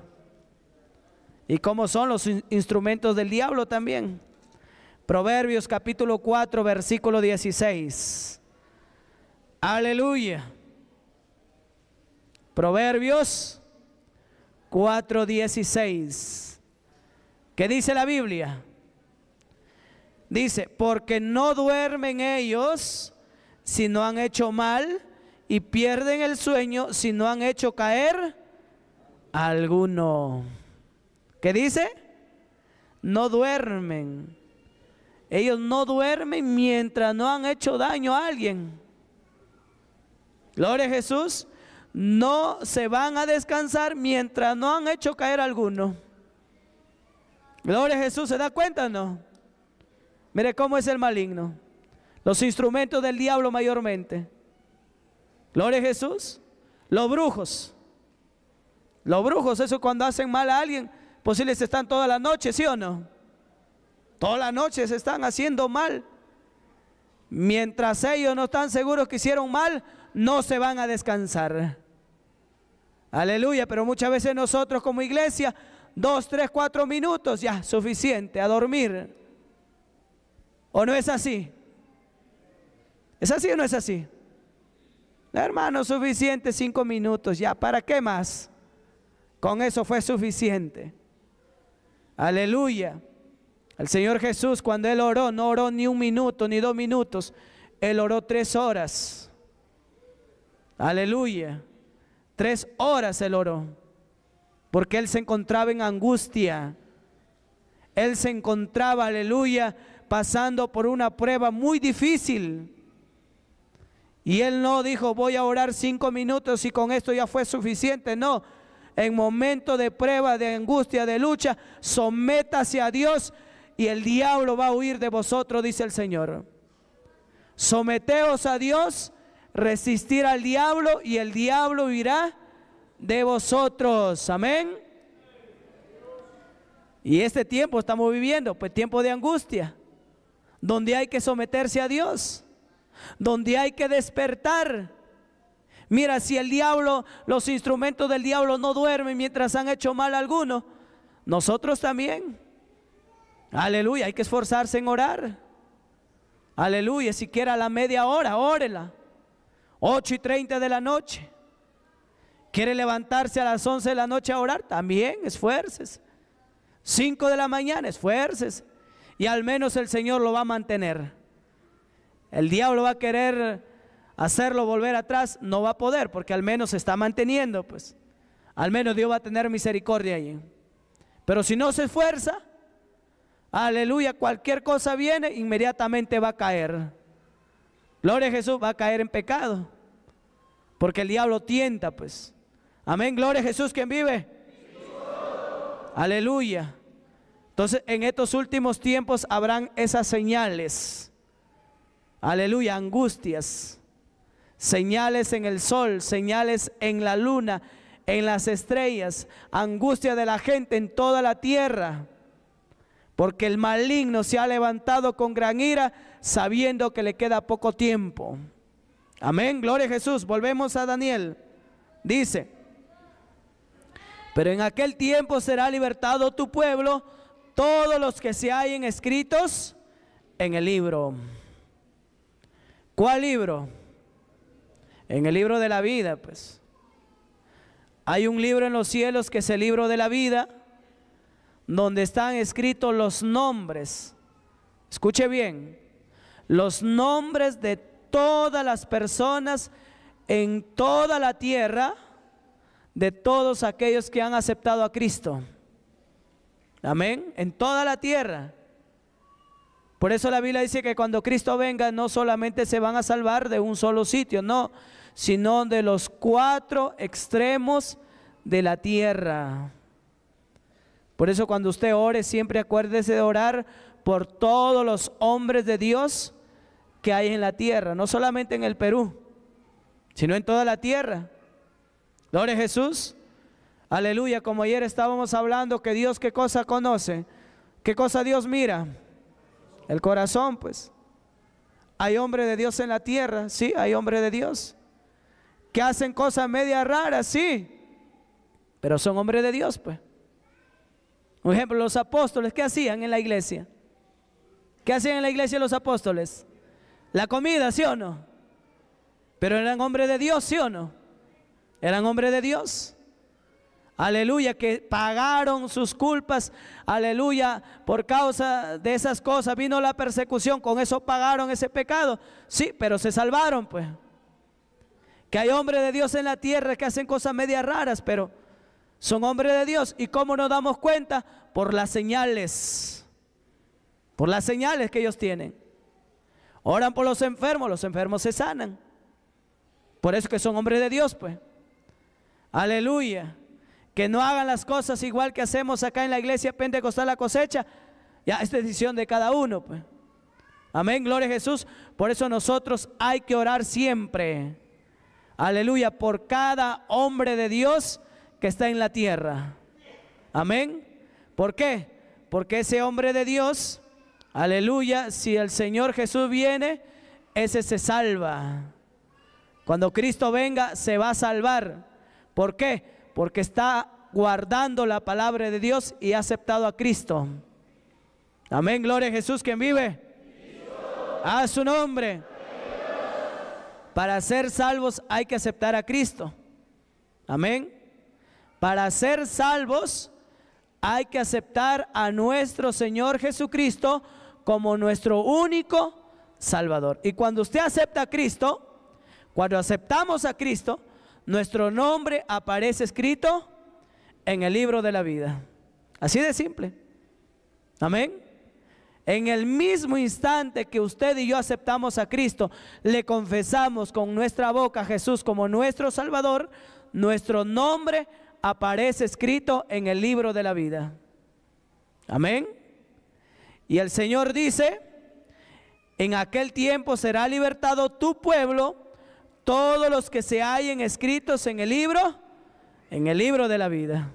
Speaker 1: Y cómo son los instrumentos del diablo también. Proverbios capítulo 4, versículo 16. Aleluya. Proverbios 4:16. ¿Qué dice la Biblia? Dice, porque no duermen ellos si no han hecho mal y pierden el sueño si no han hecho caer alguno. ¿Qué dice? No duermen. Ellos no duermen mientras no han hecho daño a alguien. Gloria a Jesús no se van a descansar mientras no han hecho caer alguno. Gloria a Jesús, ¿se da cuenta o no? Mire cómo es el maligno. Los instrumentos del diablo mayormente. Gloria a Jesús. Los brujos. Los brujos, eso cuando hacen mal a alguien, pues les están toda la noche, ¿sí o no? Toda la noche se están haciendo mal. Mientras ellos no están seguros que hicieron mal, no se van a descansar. Aleluya, pero muchas veces nosotros como iglesia, dos, tres, cuatro minutos, ya, suficiente, a dormir. ¿O no es así? ¿Es así o no es así? Hermano, suficiente, cinco minutos, ya, ¿para qué más? Con eso fue suficiente. Aleluya. El Señor Jesús cuando Él oró, no oró ni un minuto, ni dos minutos. Él oró tres horas. Aleluya. Tres horas el oro, porque él se encontraba en angustia. Él se encontraba, aleluya, pasando por una prueba muy difícil. Y él no dijo, voy a orar cinco minutos y con esto ya fue suficiente. No, en momento de prueba, de angustia, de lucha, sométase a Dios y el diablo va a huir de vosotros, dice el Señor. Someteos a Dios resistir al diablo y el diablo irá de vosotros. Amén. Y este tiempo estamos viviendo, pues tiempo de angustia, donde hay que someterse a Dios, donde hay que despertar. Mira, si el diablo, los instrumentos del diablo no duermen mientras han hecho mal a alguno, nosotros también. Aleluya, hay que esforzarse en orar. Aleluya, siquiera la media hora, órela. 8 y 30 de la noche. ¿Quiere levantarse a las 11 de la noche a orar? También, esfuerces. 5 de la mañana, esfuerces. Y al menos el Señor lo va a mantener. El diablo va a querer hacerlo volver atrás, no va a poder, porque al menos se está manteniendo, pues. Al menos Dios va a tener misericordia allí. Pero si no se esfuerza, aleluya, cualquier cosa viene, inmediatamente va a caer. Gloria a Jesús, va a caer en pecado. Porque el diablo tienta, pues. Amén, gloria a Jesús, quien vive. Aleluya. Entonces, en estos últimos tiempos habrán esas señales. Aleluya, angustias. Señales en el sol, señales en la luna, en las estrellas, angustia de la gente en toda la tierra. Porque el maligno se ha levantado con gran ira sabiendo que le queda poco tiempo. Amén, gloria a Jesús. Volvemos a Daniel. Dice, pero en aquel tiempo será libertado tu pueblo, todos los que se hayan escritos en el libro. ¿Cuál libro? En el libro de la vida, pues. Hay un libro en los cielos que es el libro de la vida, donde están escritos los nombres. Escuche bien, los nombres de todas las personas en toda la tierra de todos aquellos que han aceptado a Cristo. Amén. En toda la tierra. Por eso la Biblia dice que cuando Cristo venga no solamente se van a salvar de un solo sitio, no, sino de los cuatro extremos de la tierra. Por eso cuando usted ore, siempre acuérdese de orar por todos los hombres de Dios que hay en la tierra, no solamente en el Perú, sino en toda la tierra. Gloria a Jesús. Aleluya, como ayer estábamos hablando que Dios qué cosa conoce, qué cosa Dios mira. El corazón, pues. Hay hombre de Dios en la tierra, sí, hay hombre de Dios. Que hacen cosas media raras, sí. Pero son hombres de Dios, pues. Por ejemplo, los apóstoles, ¿qué hacían en la iglesia? ¿Qué hacían en la iglesia los apóstoles? la comida, ¿sí o no? Pero eran hombres de Dios, ¿sí o no? Eran hombres de Dios. Aleluya, que pagaron sus culpas. Aleluya, por causa de esas cosas vino la persecución. Con eso pagaron ese pecado. Sí, pero se salvaron, pues. Que hay hombres de Dios en la tierra que hacen cosas medias raras, pero son hombres de Dios. ¿Y cómo nos damos cuenta? Por las señales. Por las señales que ellos tienen. Oran por los enfermos, los enfermos se sanan. Por eso que son hombres de Dios, pues. Aleluya. Que no hagan las cosas igual que hacemos acá en la iglesia pentecostal la cosecha. Ya es decisión de cada uno, pues. Amén, gloria a Jesús. Por eso nosotros hay que orar siempre. Aleluya, por cada hombre de Dios que está en la tierra. Amén. ¿Por qué? Porque ese hombre de Dios Aleluya, si el Señor Jesús viene, ese se salva. Cuando Cristo venga, se va a salvar. ¿Por qué? Porque está guardando la palabra de Dios y ha aceptado a Cristo. Amén, gloria a Jesús, quien vive. A su nombre. Para ser salvos hay que aceptar a Cristo. Amén. Para ser salvos hay que aceptar a nuestro Señor Jesucristo como nuestro único Salvador. Y cuando usted acepta a Cristo, cuando aceptamos a Cristo, nuestro nombre aparece escrito en el libro de la vida. Así de simple. Amén. En el mismo instante que usted y yo aceptamos a Cristo, le confesamos con nuestra boca a Jesús como nuestro Salvador, nuestro nombre aparece escrito en el libro de la vida. Amén. Y el Señor dice, en aquel tiempo será libertado tu pueblo, todos los que se hayan escritos en el libro, en el libro de la vida.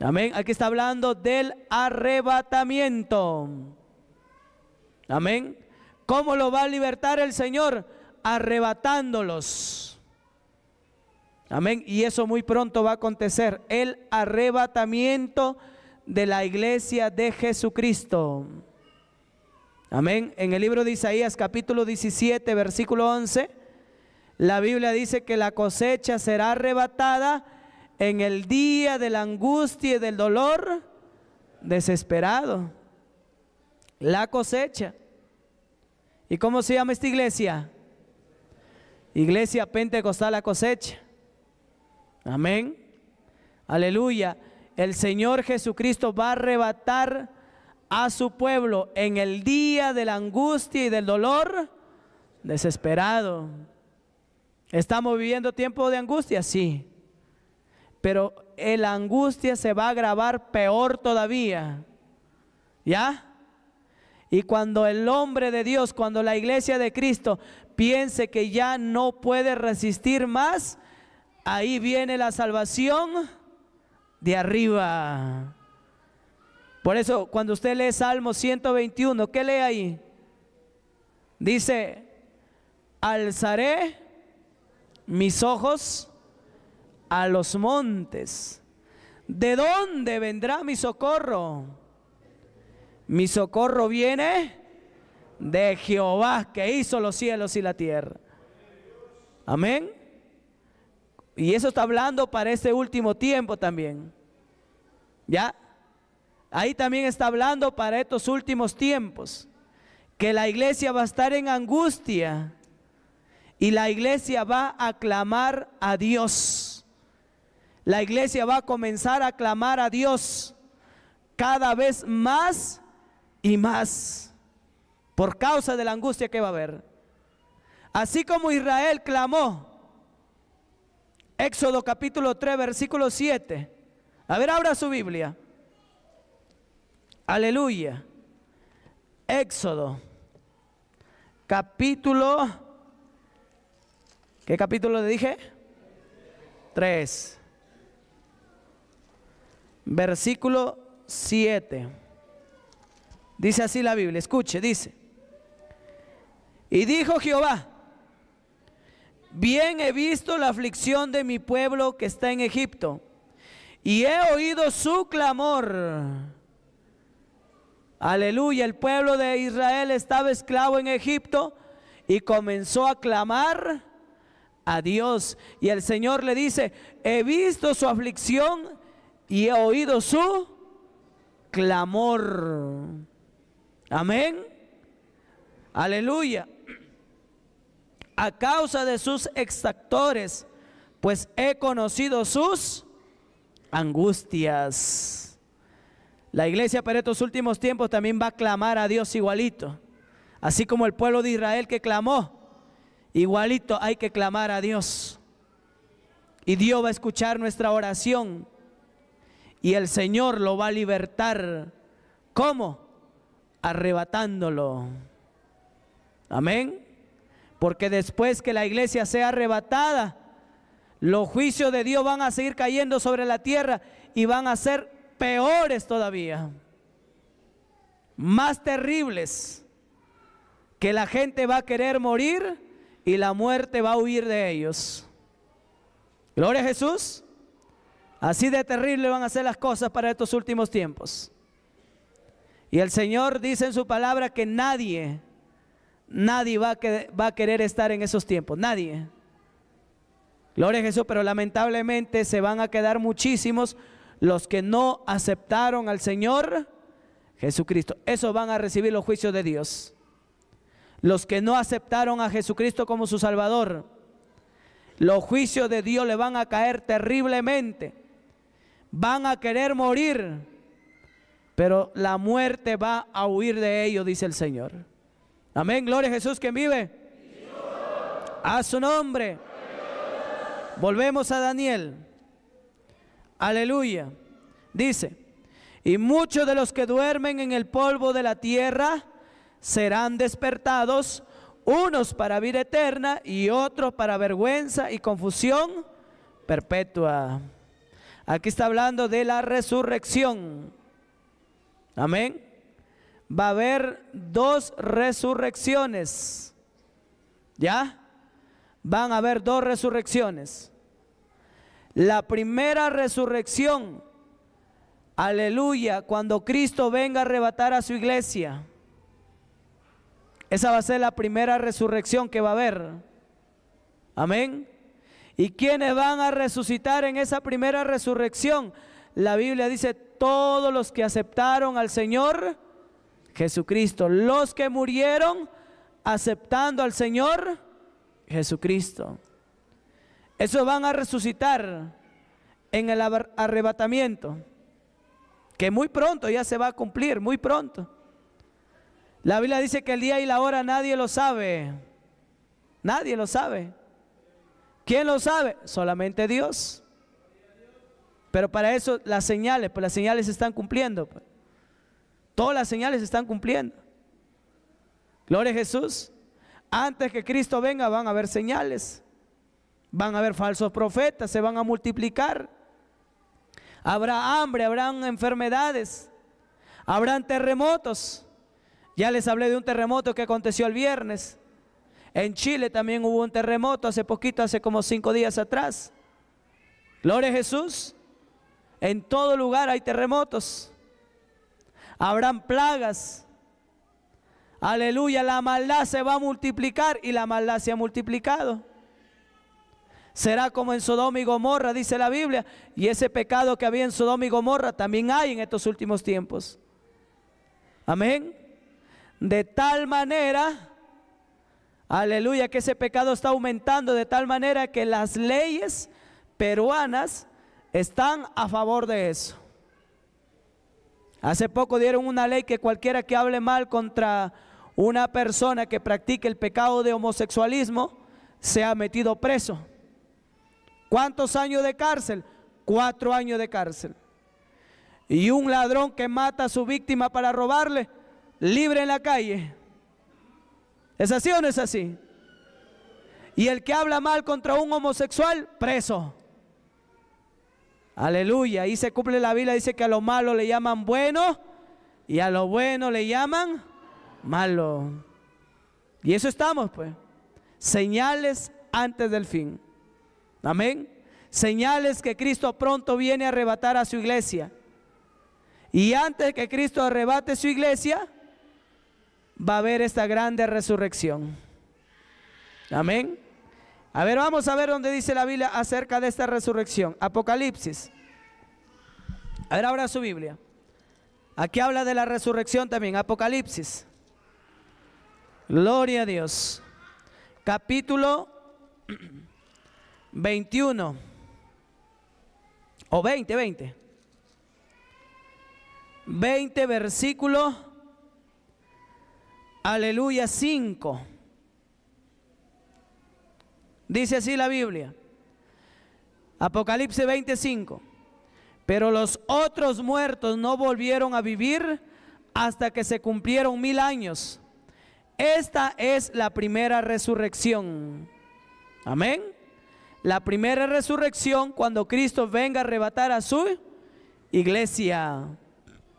Speaker 1: Amén. Aquí está hablando del arrebatamiento. Amén. ¿Cómo lo va a libertar el Señor? Arrebatándolos. Amén. Y eso muy pronto va a acontecer. El arrebatamiento de la iglesia de Jesucristo. Amén. En el libro de Isaías capítulo 17, versículo 11, la Biblia dice que la cosecha será arrebatada en el día de la angustia y del dolor desesperado. La cosecha. ¿Y cómo se llama esta iglesia? Iglesia Pentecostal la cosecha. Amén. Aleluya el Señor Jesucristo va a arrebatar a su pueblo en el día de la angustia y del dolor desesperado. ¿Estamos viviendo tiempo de angustia? Sí. Pero la angustia se va a agravar peor todavía. ¿Ya? Y cuando el hombre de Dios, cuando la iglesia de Cristo piense que ya no puede resistir más, ahí viene la salvación de arriba. Por eso, cuando usted lee Salmo 121, ¿qué lee ahí? Dice, alzaré mis ojos a los montes. ¿De dónde vendrá mi socorro? Mi socorro viene de Jehová que hizo los cielos y la tierra. Amén. Y eso está hablando para este último tiempo también. ¿Ya? Ahí también está hablando para estos últimos tiempos. Que la iglesia va a estar en angustia y la iglesia va a clamar a Dios. La iglesia va a comenzar a clamar a Dios cada vez más y más por causa de la angustia que va a haber. Así como Israel clamó Éxodo capítulo 3, versículo 7. A ver, abra su Biblia. Aleluya. Éxodo capítulo... ¿Qué capítulo le dije? 3. Versículo 7. Dice así la Biblia. Escuche, dice. Y dijo Jehová. Bien he visto la aflicción de mi pueblo que está en Egipto, y he oído su clamor. Aleluya, el pueblo de Israel estaba esclavo en Egipto y comenzó a clamar a Dios. Y el Señor le dice, he visto su aflicción y he oído su clamor. Amén. Aleluya a causa de sus extractores, pues he conocido sus angustias. La iglesia para estos últimos tiempos también va a clamar a Dios igualito, así como el pueblo de Israel que clamó, igualito hay que clamar a Dios. Y Dios va a escuchar nuestra oración y el Señor lo va a libertar. ¿Cómo? Arrebatándolo. Amén. Porque después que la iglesia sea arrebatada, los juicios de Dios van a seguir cayendo sobre la tierra y van a ser peores todavía, más terribles, que la gente va a querer morir y la muerte va a huir de ellos. Gloria a Jesús. Así de terrible van a ser las cosas para estos últimos tiempos. Y el Señor dice en su palabra que nadie Nadie va a, querer estar en esos tiempos, nadie. Gloria a Jesús, pero lamentablemente se van a quedar muchísimos los que no aceptaron al Señor Jesucristo. Eso van a recibir los juicios de Dios. Los que no aceptaron a Jesucristo como su Salvador, los juicios de Dios le van a caer terriblemente. Van a querer morir, pero la muerte va a huir de ellos, dice el Señor. Amén, gloria a Jesús quien vive. A su nombre. Volvemos a Daniel. Aleluya. Dice, y muchos de los que duermen en el polvo de la tierra serán despertados, unos para vida eterna y otros para vergüenza y confusión perpetua. Aquí está hablando de la resurrección. Amén va a haber dos resurrecciones. ¿Ya? Van a haber dos resurrecciones. La primera resurrección, aleluya, cuando Cristo venga a arrebatar a su iglesia. Esa va a ser la primera resurrección que va a haber. Amén. ¿Y quiénes van a resucitar en esa primera resurrección? La Biblia dice, todos los que aceptaron al Señor Jesucristo. Los que murieron aceptando al Señor Jesucristo. Esos van a resucitar en el arrebatamiento, que muy pronto ya se va a cumplir, muy pronto. La Biblia dice que el día y la hora nadie lo sabe. Nadie lo sabe. ¿Quién lo sabe? Solamente Dios. Pero para eso las señales, pues las señales se están cumpliendo. Pues. Todas las señales se están cumpliendo. Gloria a Jesús. Antes que Cristo venga van a haber señales. Van a haber falsos profetas, se van a multiplicar. Habrá hambre, habrán enfermedades, habrán terremotos. Ya les hablé de un terremoto que aconteció el viernes. En Chile también hubo un terremoto hace poquito, hace como cinco días atrás. Gloria a Jesús. En todo lugar hay terremotos habrán plagas. Aleluya, la maldad se va a multiplicar y la maldad se ha multiplicado. Será como en Sodoma y Gomorra, dice la Biblia. Y ese pecado que había en Sodoma y Gomorra también hay en estos últimos tiempos. Amén. De tal manera, aleluya, que ese pecado está aumentando de tal manera que las leyes peruanas están a favor de eso. Hace poco dieron una ley que cualquiera que hable mal contra una persona que practique el pecado de homosexualismo se ha metido preso. ¿Cuántos años de cárcel? Cuatro años de cárcel. Y un ladrón que mata a su víctima para robarle, libre en la calle. ¿Es así o no es así? Y el que habla mal contra un homosexual, preso. Aleluya. y se cumple la Biblia. Dice que a lo malo le llaman bueno y a lo bueno le llaman malo. Y eso estamos, pues. Señales antes del fin. Amén. Señales que Cristo pronto viene a arrebatar a su iglesia. Y antes que Cristo arrebate su iglesia, va a haber esta grande resurrección. Amén. A ver, vamos a ver dónde dice la Biblia acerca de esta resurrección. Apocalipsis. A ver, ahora su Biblia. Aquí habla de la resurrección también. Apocalipsis. Gloria a Dios. Capítulo 21. O 20, 20. 20, versículo. Aleluya 5. Dice así la Biblia. Apocalipsis 25. Pero los otros muertos no volvieron a vivir hasta que se cumplieron mil años. Esta es la primera resurrección. Amén. La primera resurrección cuando Cristo venga a arrebatar a su iglesia.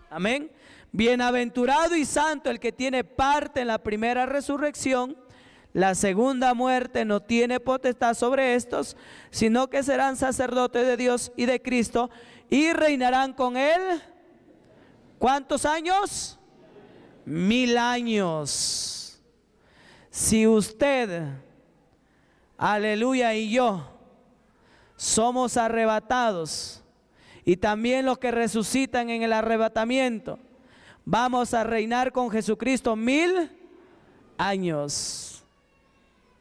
Speaker 1: Amén. Bienaventurado y santo el que tiene parte en la primera resurrección. La segunda muerte no tiene potestad sobre estos, sino que serán sacerdotes de Dios y de Cristo y reinarán con Él. ¿Cuántos años? Mil años. Si usted, aleluya, y yo somos arrebatados y también los que resucitan en el arrebatamiento, vamos a reinar con Jesucristo mil años.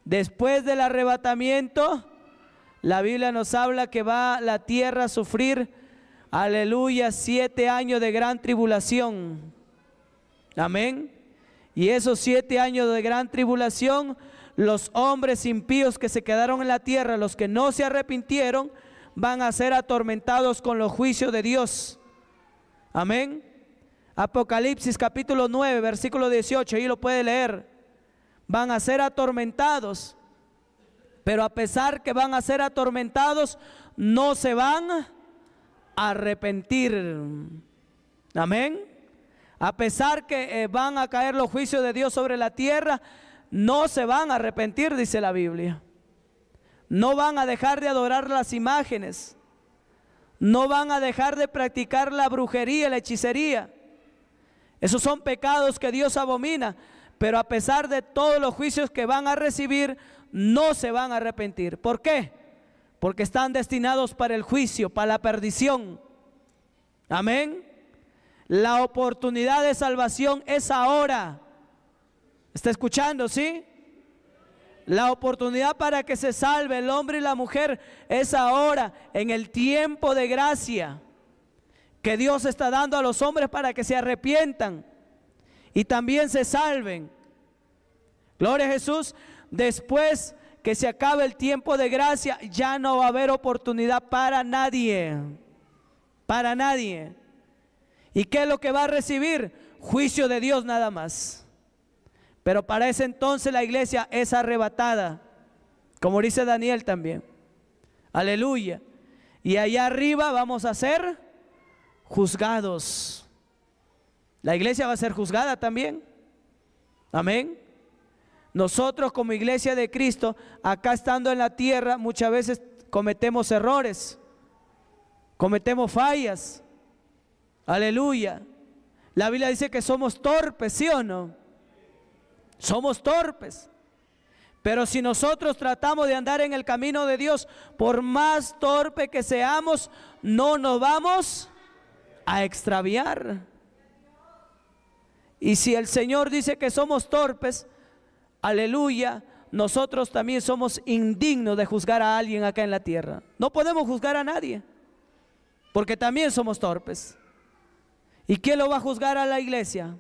Speaker 1: Después del arrebatamiento, la Biblia nos habla que va la tierra a sufrir, aleluya, siete años de gran tribulación. Amén. Y esos siete años de gran tribulación, los hombres impíos que se quedaron en la tierra, los que no se arrepintieron, van a ser atormentados con los juicios de Dios. Amén. Apocalipsis capítulo 9, versículo 18, ahí lo puede leer van a ser atormentados. Pero a pesar que van a ser atormentados, no se van a arrepentir. Amén. A pesar que eh, van a caer los juicios de Dios sobre la tierra, no se van a arrepentir, dice la Biblia. No van a dejar de adorar las imágenes. No van a dejar de practicar la brujería, la hechicería. Esos son pecados que Dios abomina. Pero a pesar de todos los juicios que van a recibir, no se van a arrepentir. ¿Por qué? Porque están destinados para el juicio, para la perdición. Amén. La oportunidad de salvación es ahora. ¿Está escuchando, sí? La oportunidad para que se salve el hombre y la mujer es ahora, en el tiempo de gracia que Dios está dando a los hombres para que se arrepientan y también se salven. Gloria a Jesús. Después que se acabe el tiempo de gracia, ya no va a haber oportunidad para nadie. Para nadie. ¿Y qué es lo que va a recibir? Juicio de Dios nada más. Pero para ese entonces la iglesia es arrebatada, como dice Daniel también. Aleluya. Y allá arriba vamos a ser juzgados. La iglesia va a ser juzgada también. Amén. Nosotros como iglesia de Cristo, acá estando en la tierra, muchas veces cometemos errores, cometemos fallas. Aleluya. La Biblia dice que somos torpes, ¿sí o no? Somos torpes. Pero si nosotros tratamos de andar en el camino de Dios, por más torpe que seamos, no nos vamos a extraviar. Y si el Señor dice que somos torpes, Aleluya. Nosotros también somos indignos de juzgar a alguien acá en la tierra. No podemos juzgar a nadie, porque también somos torpes. ¿Y quién lo va a juzgar a la iglesia?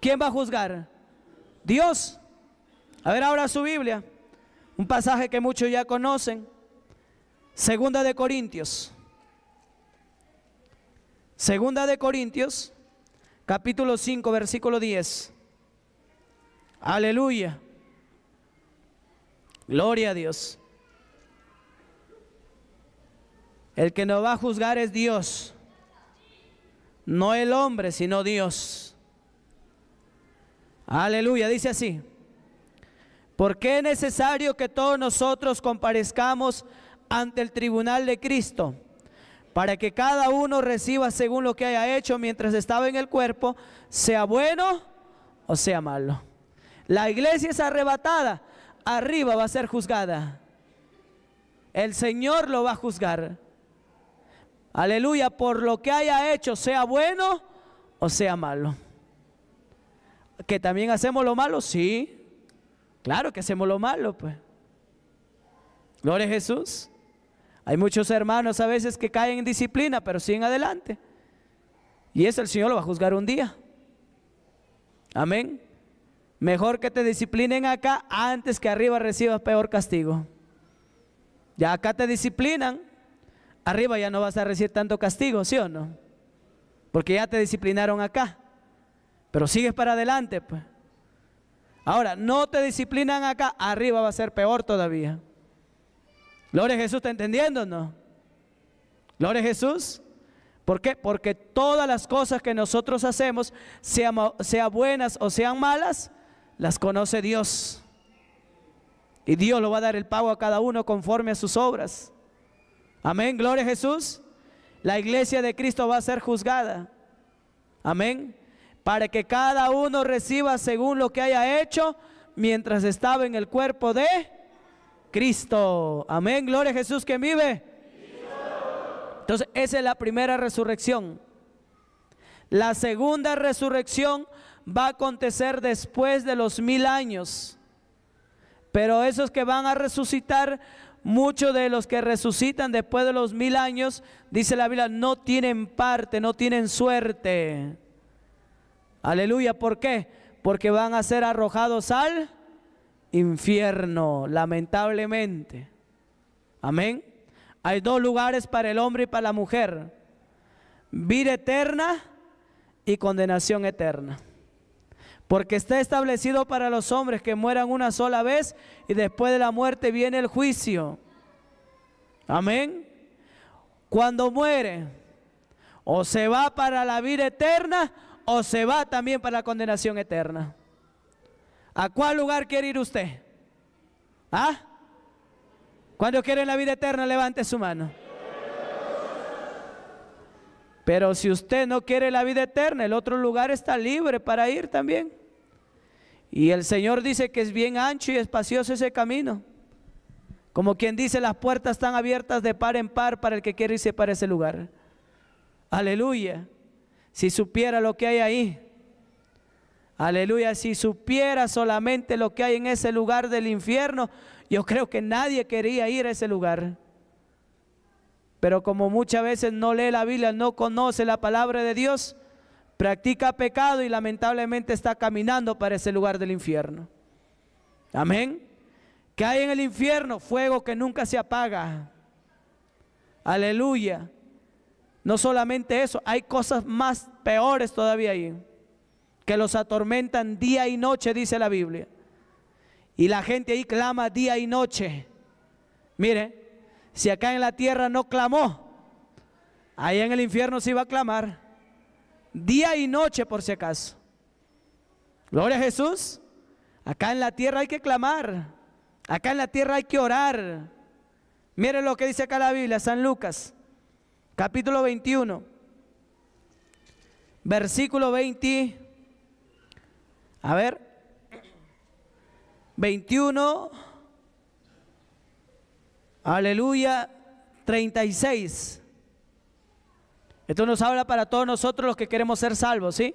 Speaker 1: ¿Quién va a juzgar? Dios. A ver ahora su Biblia. Un pasaje que muchos ya conocen. Segunda de Corintios. Segunda de Corintios, capítulo 5, versículo 10. Aleluya. Gloria a Dios. El que nos va a juzgar es Dios. No el hombre, sino Dios. Aleluya, dice así. Porque es necesario que todos nosotros comparezcamos ante el tribunal de Cristo, para que cada uno reciba según lo que haya hecho mientras estaba en el cuerpo, sea bueno o sea malo. La iglesia es arrebatada, arriba va a ser juzgada. El Señor lo va a juzgar. Aleluya, por lo que haya hecho, sea bueno o sea malo. ¿Que también hacemos lo malo? Sí. Claro que hacemos lo malo, pues. Gloria a Jesús. Hay muchos hermanos a veces que caen en disciplina, pero siguen adelante. Y eso el Señor lo va a juzgar un día. Amén. Mejor que te disciplinen acá antes que arriba recibas peor castigo. Ya acá te disciplinan, arriba ya no vas a recibir tanto castigo, ¿sí o no? Porque ya te disciplinaron acá. Pero sigues para adelante, pues. Ahora, no te disciplinan acá, arriba va a ser peor todavía. Gloria a Jesús, ¿está entendiendo o no? Gloria Jesús. ¿Por qué? Porque todas las cosas que nosotros hacemos, sean, sean buenas o sean malas, las conoce Dios. Y Dios lo va a dar el pago a cada uno conforme a sus obras. Amén, gloria a Jesús. La iglesia de Cristo va a ser juzgada. Amén. Para que cada uno reciba según lo que haya hecho mientras estaba en el cuerpo de Cristo. Amén, gloria a Jesús que vive. Entonces, esa es la primera resurrección. La segunda resurrección va a acontecer después de los mil años. Pero esos que van a resucitar, muchos de los que resucitan después de los mil años, dice la Biblia, no tienen parte, no tienen suerte. Aleluya, ¿por qué? Porque van a ser arrojados al infierno, lamentablemente. Amén. Hay dos lugares para el hombre y para la mujer. Vida eterna y condenación eterna. Porque está establecido para los hombres que mueran una sola vez y después de la muerte viene el juicio. Amén. Cuando muere, o se va para la vida eterna o se va también para la condenación eterna. ¿A cuál lugar quiere ir usted? ¿Ah? Cuando quiere la vida eterna, levante su mano. Pero si usted no quiere la vida eterna, el otro lugar está libre para ir también. Y el Señor dice que es bien ancho y espacioso ese camino. Como quien dice, las puertas están abiertas de par en par para el que quiere irse para ese lugar. Aleluya. Si supiera lo que hay ahí. Aleluya. Si supiera solamente lo que hay en ese lugar del infierno, yo creo que nadie quería ir a ese lugar. Pero como muchas veces no lee la Biblia, no conoce la palabra de Dios, practica pecado y lamentablemente está caminando para ese lugar del infierno. Amén. Que hay en el infierno? Fuego que nunca se apaga. Aleluya. No solamente eso, hay cosas más peores todavía ahí, que los atormentan día y noche, dice la Biblia. Y la gente ahí clama día y noche. Mire, si acá en la tierra no clamó, ahí en el infierno se iba a clamar día y noche por si acaso. Gloria a Jesús. Acá en la tierra hay que clamar. Acá en la tierra hay que orar. Miren lo que dice acá la Biblia, San Lucas, capítulo 21, versículo 20. A ver. 21. Aleluya. 36. Esto nos habla para todos nosotros los que queremos ser salvos, ¿sí?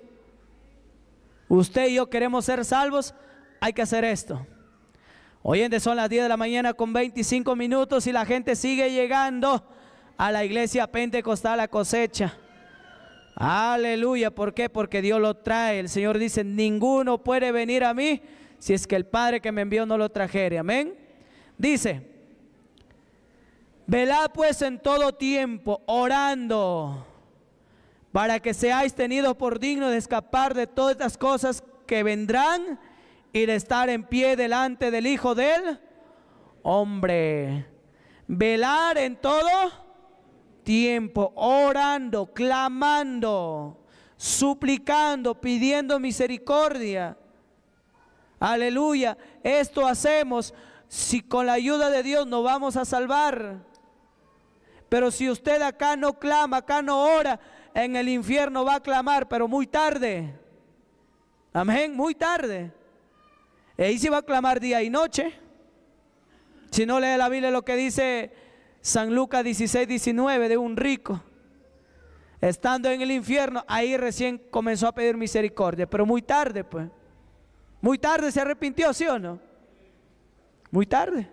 Speaker 1: Usted y yo queremos ser salvos, hay que hacer esto. Hoy día son las 10 de la mañana con 25 minutos y la gente sigue llegando a la iglesia pentecostal a cosecha. Aleluya, ¿por qué? Porque Dios lo trae. El Señor dice, ninguno puede venir a mí si es que el Padre que me envió no lo trajere. Amén. Dice, velad pues en todo tiempo, orando para que seáis tenidos por digno de escapar de todas estas cosas que vendrán y de estar en pie delante del Hijo del Hombre. Velar en todo tiempo, orando, clamando, suplicando, pidiendo misericordia. Aleluya, esto hacemos si con la ayuda de Dios nos vamos a salvar. Pero si usted acá no clama, acá no ora, en el infierno va a clamar, pero muy tarde. Amén, muy tarde. Ahí se va a clamar día y noche. Si no lee la Biblia lo que dice San Lucas 16, 19 de un rico. Estando en el infierno, ahí recién comenzó a pedir misericordia, pero muy tarde pues. Muy tarde se arrepintió, ¿sí o no? Muy tarde.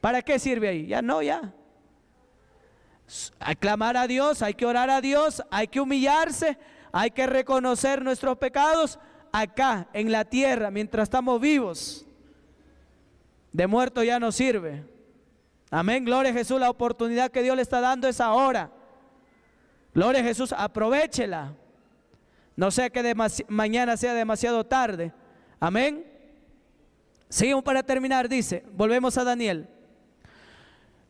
Speaker 1: ¿Para qué sirve ahí? Ya no, ya aclamar a Dios, hay que orar a Dios, hay que humillarse, hay que reconocer nuestros pecados acá en la tierra mientras estamos vivos. De muerto ya no sirve. Amén, gloria a Jesús, la oportunidad que Dios le está dando es ahora. Gloria a Jesús, aprovechela. No sea que mañana sea demasiado tarde. Amén. Seguimos para terminar, dice, volvemos a Daniel.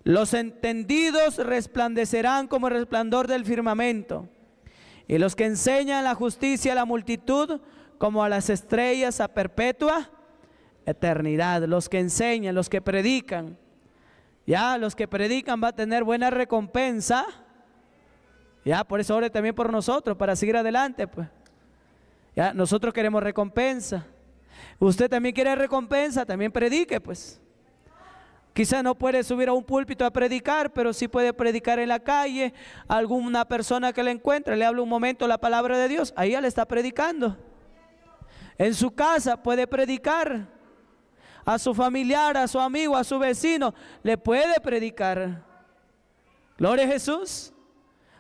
Speaker 1: Los entendidos resplandecerán como el resplandor del firmamento, y los que enseñan la justicia a la multitud como a las estrellas a perpetua eternidad. Los que enseñan, los que predican, ya los que predican va a tener buena recompensa. Ya, por eso ore también por nosotros, para seguir adelante, pues. Ya, nosotros queremos recompensa. Usted también quiere recompensa, también predique, pues. ...quizá no puede subir a un púlpito a predicar, pero sí puede predicar en la calle. Alguna persona que le encuentre le habla un momento la palabra de Dios. Ahí ya le está predicando. En su casa puede predicar. A su familiar, a su amigo, a su vecino, le puede predicar. Gloria a Jesús.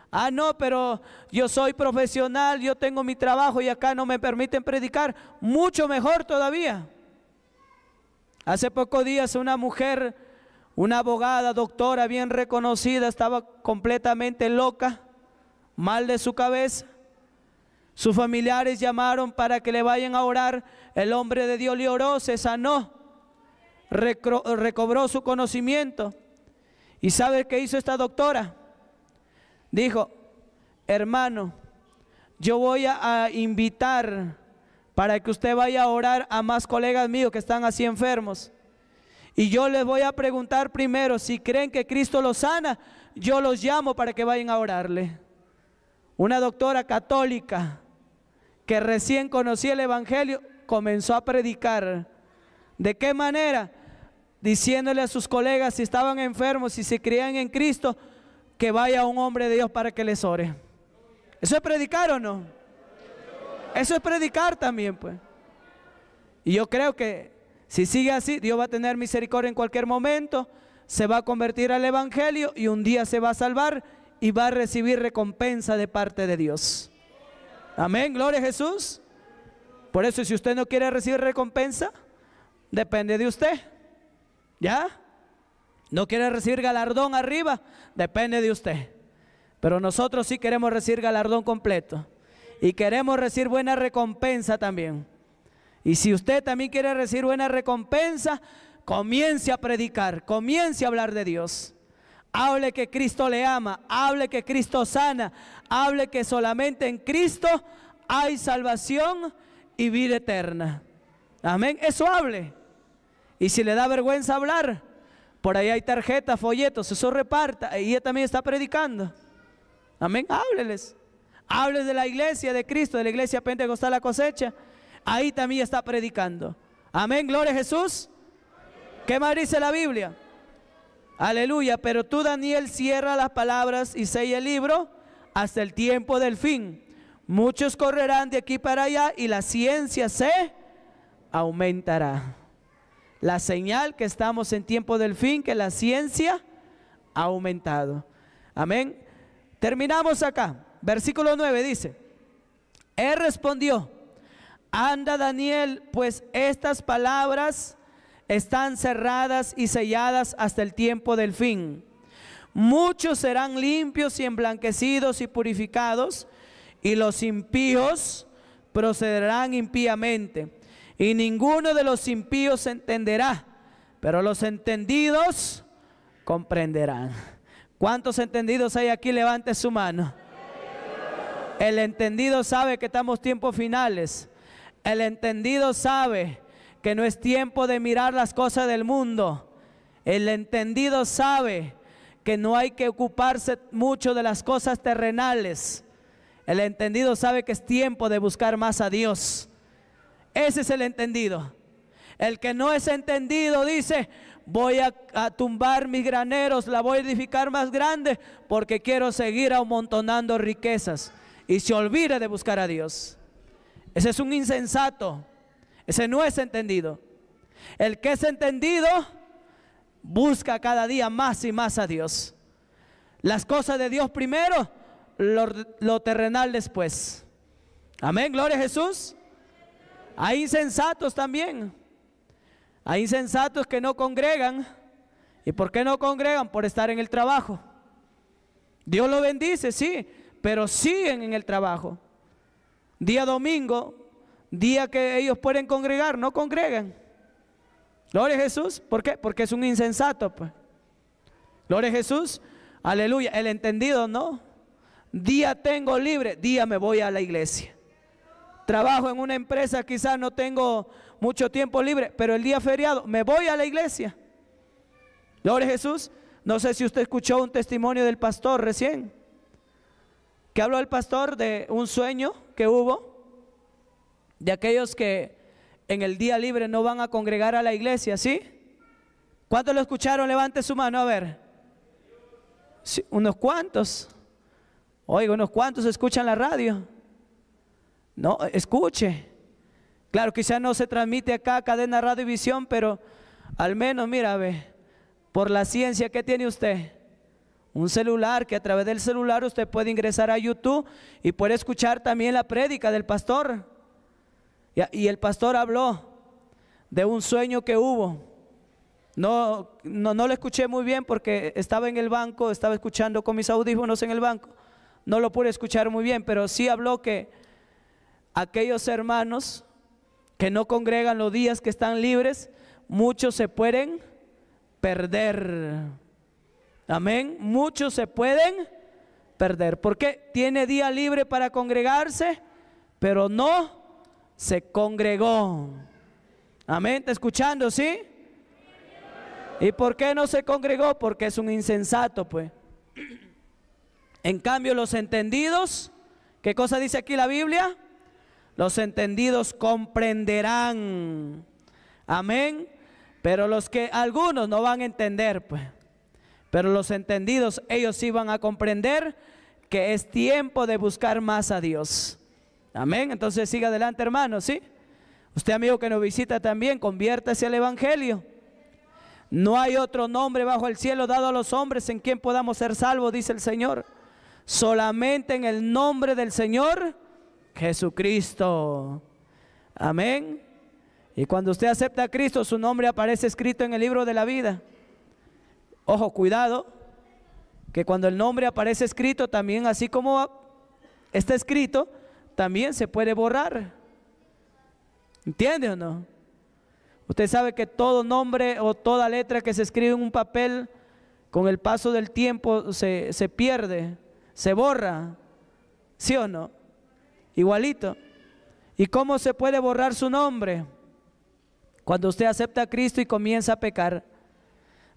Speaker 1: Ah, no, pero yo soy profesional, yo tengo mi trabajo y acá no me permiten predicar. Mucho mejor todavía. Hace pocos días una mujer una abogada, doctora bien reconocida, estaba completamente loca, mal de su cabeza. Sus familiares llamaron para que le vayan a orar. El hombre de Dios le oró, se sanó, recobró su conocimiento. ¿Y sabe qué hizo esta doctora? Dijo, hermano, yo voy a invitar para que usted vaya a orar a más colegas míos que están así enfermos. Y yo les voy a preguntar primero, si creen que Cristo los sana, yo los llamo para que vayan a orarle. Una doctora católica que recién conocía el Evangelio comenzó a predicar. ¿De qué manera? Diciéndole a sus colegas si estaban enfermos, si se creían en Cristo, que vaya un hombre de Dios para que les ore. ¿Eso es predicar o no? Eso es predicar también, pues. Y yo creo que si sigue así, Dios va a tener misericordia en cualquier momento, se va a convertir al Evangelio y un día se va a salvar y va a recibir recompensa de parte de Dios. Amén, gloria a Jesús. Por eso si usted no quiere recibir recompensa, depende de usted. ¿Ya? No quiere recibir galardón arriba, depende de usted. Pero nosotros sí queremos recibir galardón completo. Y queremos recibir buena recompensa también. Y si usted también quiere recibir buena recompensa, comience a predicar, comience a hablar de Dios. Hable que Cristo le ama, hable que Cristo sana, hable que solamente en Cristo hay salvación y vida eterna. Amén, eso hable. Y si le da vergüenza hablar, por ahí hay tarjetas, folletos, eso reparta. Y ella también está predicando. Amén, hábleles. Hábleles de la iglesia de Cristo, de la iglesia pentecostal la cosecha ahí también está predicando. Amén, gloria a Jesús. ¿Qué más dice la Biblia? Aleluya, pero tú Daniel cierra las palabras y sella el libro hasta el tiempo del fin. Muchos correrán de aquí para allá y la ciencia se aumentará. La señal que estamos en tiempo del fin, que la ciencia ha aumentado. Amén. Terminamos acá. Versículo 9 dice, Él respondió, Anda Daniel, pues estas palabras están cerradas y selladas hasta el tiempo del fin. Muchos serán limpios y emblanquecidos y purificados, y los impíos procederán impíamente. Y ninguno de los impíos entenderá, pero los entendidos comprenderán. ¿Cuántos entendidos hay aquí? Levante su mano. El entendido sabe que estamos tiempos finales. El entendido sabe que no es tiempo de mirar las cosas del mundo. El entendido sabe que no hay que ocuparse mucho de las cosas terrenales. El entendido sabe que es tiempo de buscar más a Dios. Ese es el entendido. El que no es entendido dice, voy a, tumbar mis graneros, la voy a edificar más grande porque quiero seguir amontonando riquezas. Y se olvida de buscar a Dios. Ese es un insensato. Ese no es entendido. El que es entendido busca cada día más y más a Dios. Las cosas de Dios primero, lo, terrenal después. Amén, gloria a Jesús. Hay insensatos también. Hay insensatos que no congregan. ¿Y por qué no congregan? Por estar en el trabajo. Dios lo bendice, sí, pero siguen en el trabajo día domingo, día que ellos pueden congregar, no congregan. Gloria Jesús, ¿por qué? Porque es un insensato. Pues. Gloria Jesús, aleluya, el entendido no. Día tengo libre, día me voy a la iglesia. Trabajo en una empresa, quizás no tengo mucho tiempo libre, pero el día feriado me voy a la iglesia. Gloria Jesús, no sé si usted escuchó un testimonio del pastor recién, que habló el pastor de un sueño que hubo, de aquellos que en el día libre no van a congregar a la iglesia, ¿sí? ¿Cuántos lo escucharon? Levante su mano, a ver. unos cuantos. Oiga, unos cuantos escuchan la radio. No, escuche. Claro, quizá no se transmite acá cadena radio y visión, pero al menos, mira, ve, por la ciencia que tiene usted un celular, que a través del celular usted puede ingresar a YouTube y puede escuchar también la prédica del pastor. Y, el pastor habló de un sueño que hubo. No, no, no lo escuché muy bien porque estaba en el banco, estaba escuchando con mis audífonos en el banco. No lo pude escuchar muy bien, pero sí habló que aquellos hermanos que no congregan los días que están libres, muchos se pueden perder. Amén. Muchos se pueden perder. porque Tiene día libre para congregarse, pero no se congregó. Amén. ¿Está escuchando, sí? ¿Y por qué no se congregó? Porque es un insensato, pues. En cambio, los entendidos, ¿qué cosa dice aquí la Biblia? Los entendidos comprenderán. Amén. Pero los que algunos no van a entender, pues. Pero los entendidos, ellos iban a comprender que es tiempo de buscar más a Dios. Amén. Entonces siga adelante, hermano, ¿sí? Usted, amigo que nos visita también, conviértase al Evangelio. No hay otro nombre bajo el cielo dado a los hombres en quien podamos ser salvos, dice el Señor. Solamente en el nombre del Señor Jesucristo. Amén. Y cuando usted acepta a Cristo, su nombre aparece escrito en el libro de la vida. Ojo, cuidado, que cuando el nombre aparece escrito, también así como está escrito, también se puede borrar. ¿Entiende o no? Usted sabe que todo nombre o toda letra que se escribe en un papel, con el paso del tiempo se, pierde, se borra. ¿Sí o no? Igualito. ¿Y cómo se puede borrar su nombre? Cuando usted acepta a Cristo y comienza a pecar.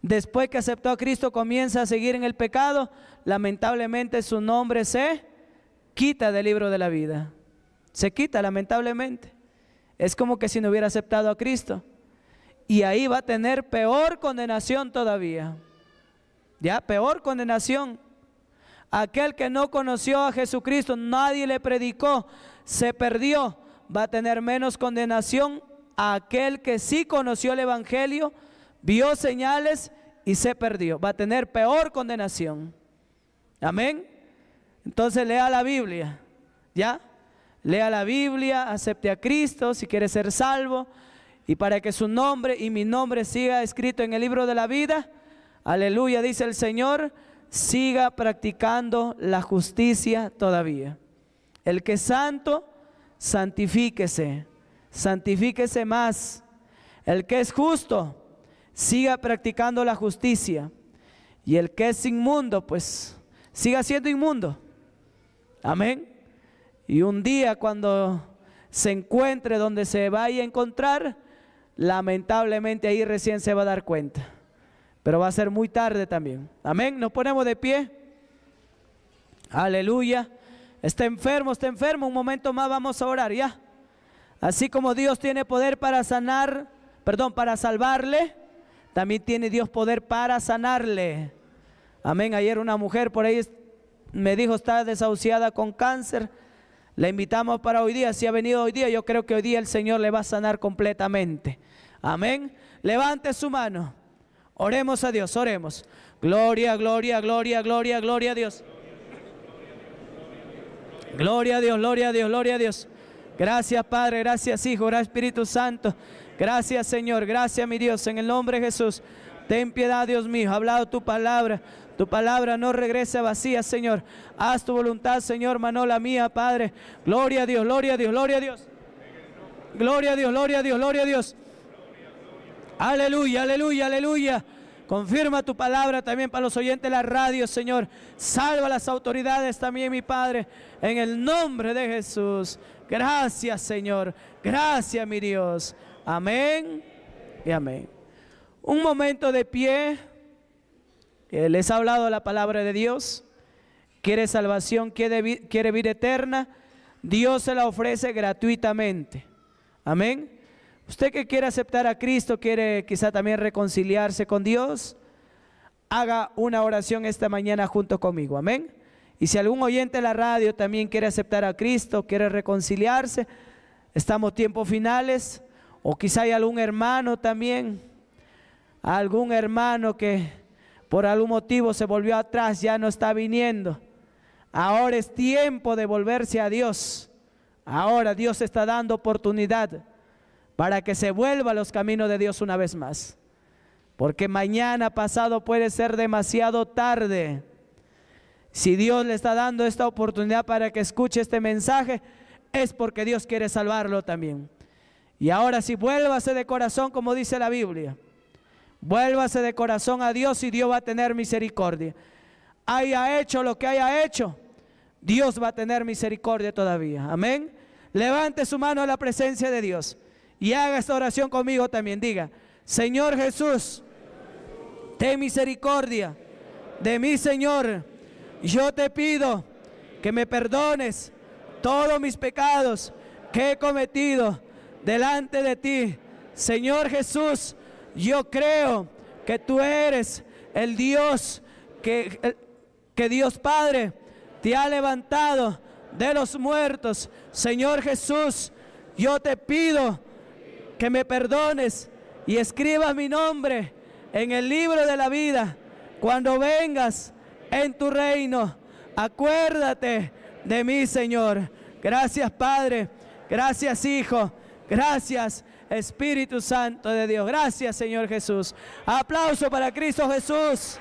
Speaker 1: Después que aceptó a Cristo comienza a seguir en el pecado, lamentablemente su nombre se quita del libro de la vida. Se quita lamentablemente. Es como que si no hubiera aceptado a Cristo. Y ahí va a tener peor condenación todavía. Ya, peor condenación. Aquel que no conoció a Jesucristo, nadie le predicó, se perdió, va a tener menos condenación. Aquel que sí conoció el Evangelio, vio señales y se perdió. Va a tener peor condenación. Amén. Entonces lea la Biblia. ¿Ya? Lea la Biblia, acepte a Cristo si quiere ser salvo. Y para que su nombre y mi nombre siga escrito en el libro de la vida, aleluya, dice el Señor, siga practicando la justicia todavía. El que es santo, santifíquese, santifíquese más. El que es justo, siga practicando la justicia. Y el que es inmundo, pues siga siendo inmundo. Amén. Y un día cuando se encuentre donde se vaya a encontrar, lamentablemente ahí recién se va a dar cuenta. Pero va a ser muy tarde también. Amén. Nos ponemos de pie. Aleluya. Está enfermo, está enfermo. Un momento más vamos a orar ya. Así como Dios tiene poder para sanar, perdón, para salvarle, también tiene Dios poder para sanarle. Amén. Ayer una mujer por ahí me dijo está desahuciada con cáncer. La invitamos para hoy día. Si ha venido hoy día, yo creo que hoy día el Señor le va a sanar completamente. Amén. Levante su mano. Oremos a Dios, oremos. Gloria, gloria, gloria, gloria, gloria a Dios. Gloria a Dios, gloria a Dios, gloria a Dios. Gracias Padre, gracias Hijo, gracias Espíritu Santo. Gracias, Señor. Gracias, mi Dios. En el nombre de Jesús. Ten piedad, Dios mío. Ha hablado tu palabra. Tu palabra no regresa vacía, Señor. Haz tu voluntad, Señor, Manola, la mía, Padre. Gloria a Dios, gloria a Dios, gloria a Dios. Gloria a Dios, gloria a Dios, gloria a Dios. Aleluya, aleluya, aleluya. Confirma tu palabra también para los oyentes de la radio, Señor. Salva a las autoridades también, mi Padre. En el nombre de Jesús. Gracias, Señor. Gracias, mi Dios. Amén y amén. Un momento de pie. les ha hablado la palabra de Dios. Quiere salvación, quiere, vida eterna. Dios se la ofrece gratuitamente. Amén. Usted que quiere aceptar a Cristo, quiere quizá también reconciliarse con Dios, haga una oración esta mañana junto conmigo. Amén. Y si algún oyente de la radio también quiere aceptar a Cristo, quiere reconciliarse, estamos tiempos finales. O quizá hay algún hermano también, algún hermano que por algún motivo se volvió atrás, ya no está viniendo. Ahora es tiempo de volverse a Dios. Ahora Dios está dando oportunidad para que se vuelva a los caminos de Dios una vez más. Porque mañana pasado puede ser demasiado tarde. Si Dios le está dando esta oportunidad para que escuche este mensaje, es porque Dios quiere salvarlo también. Y ahora si vuélvase de corazón como dice la Biblia. Vuélvase de corazón a Dios y Dios va a tener misericordia. Haya hecho lo que haya hecho, Dios va a tener misericordia todavía. Amén. Levante su mano a la presencia de Dios y haga esta oración conmigo también. Diga, Señor Jesús, ten misericordia de mí, Señor. Yo te pido que me perdones todos mis pecados que he cometido delante de ti. Señor Jesús, yo creo que tú eres el Dios que, que Dios Padre te ha levantado de los muertos. Señor Jesús, yo te pido que me perdones y escribas mi nombre en el libro de la vida. Cuando vengas en tu reino, acuérdate de mí, Señor. Gracias, Padre. Gracias, Hijo. Gracias, Espíritu Santo de Dios. Gracias, Señor Jesús. Aplauso para Cristo Jesús.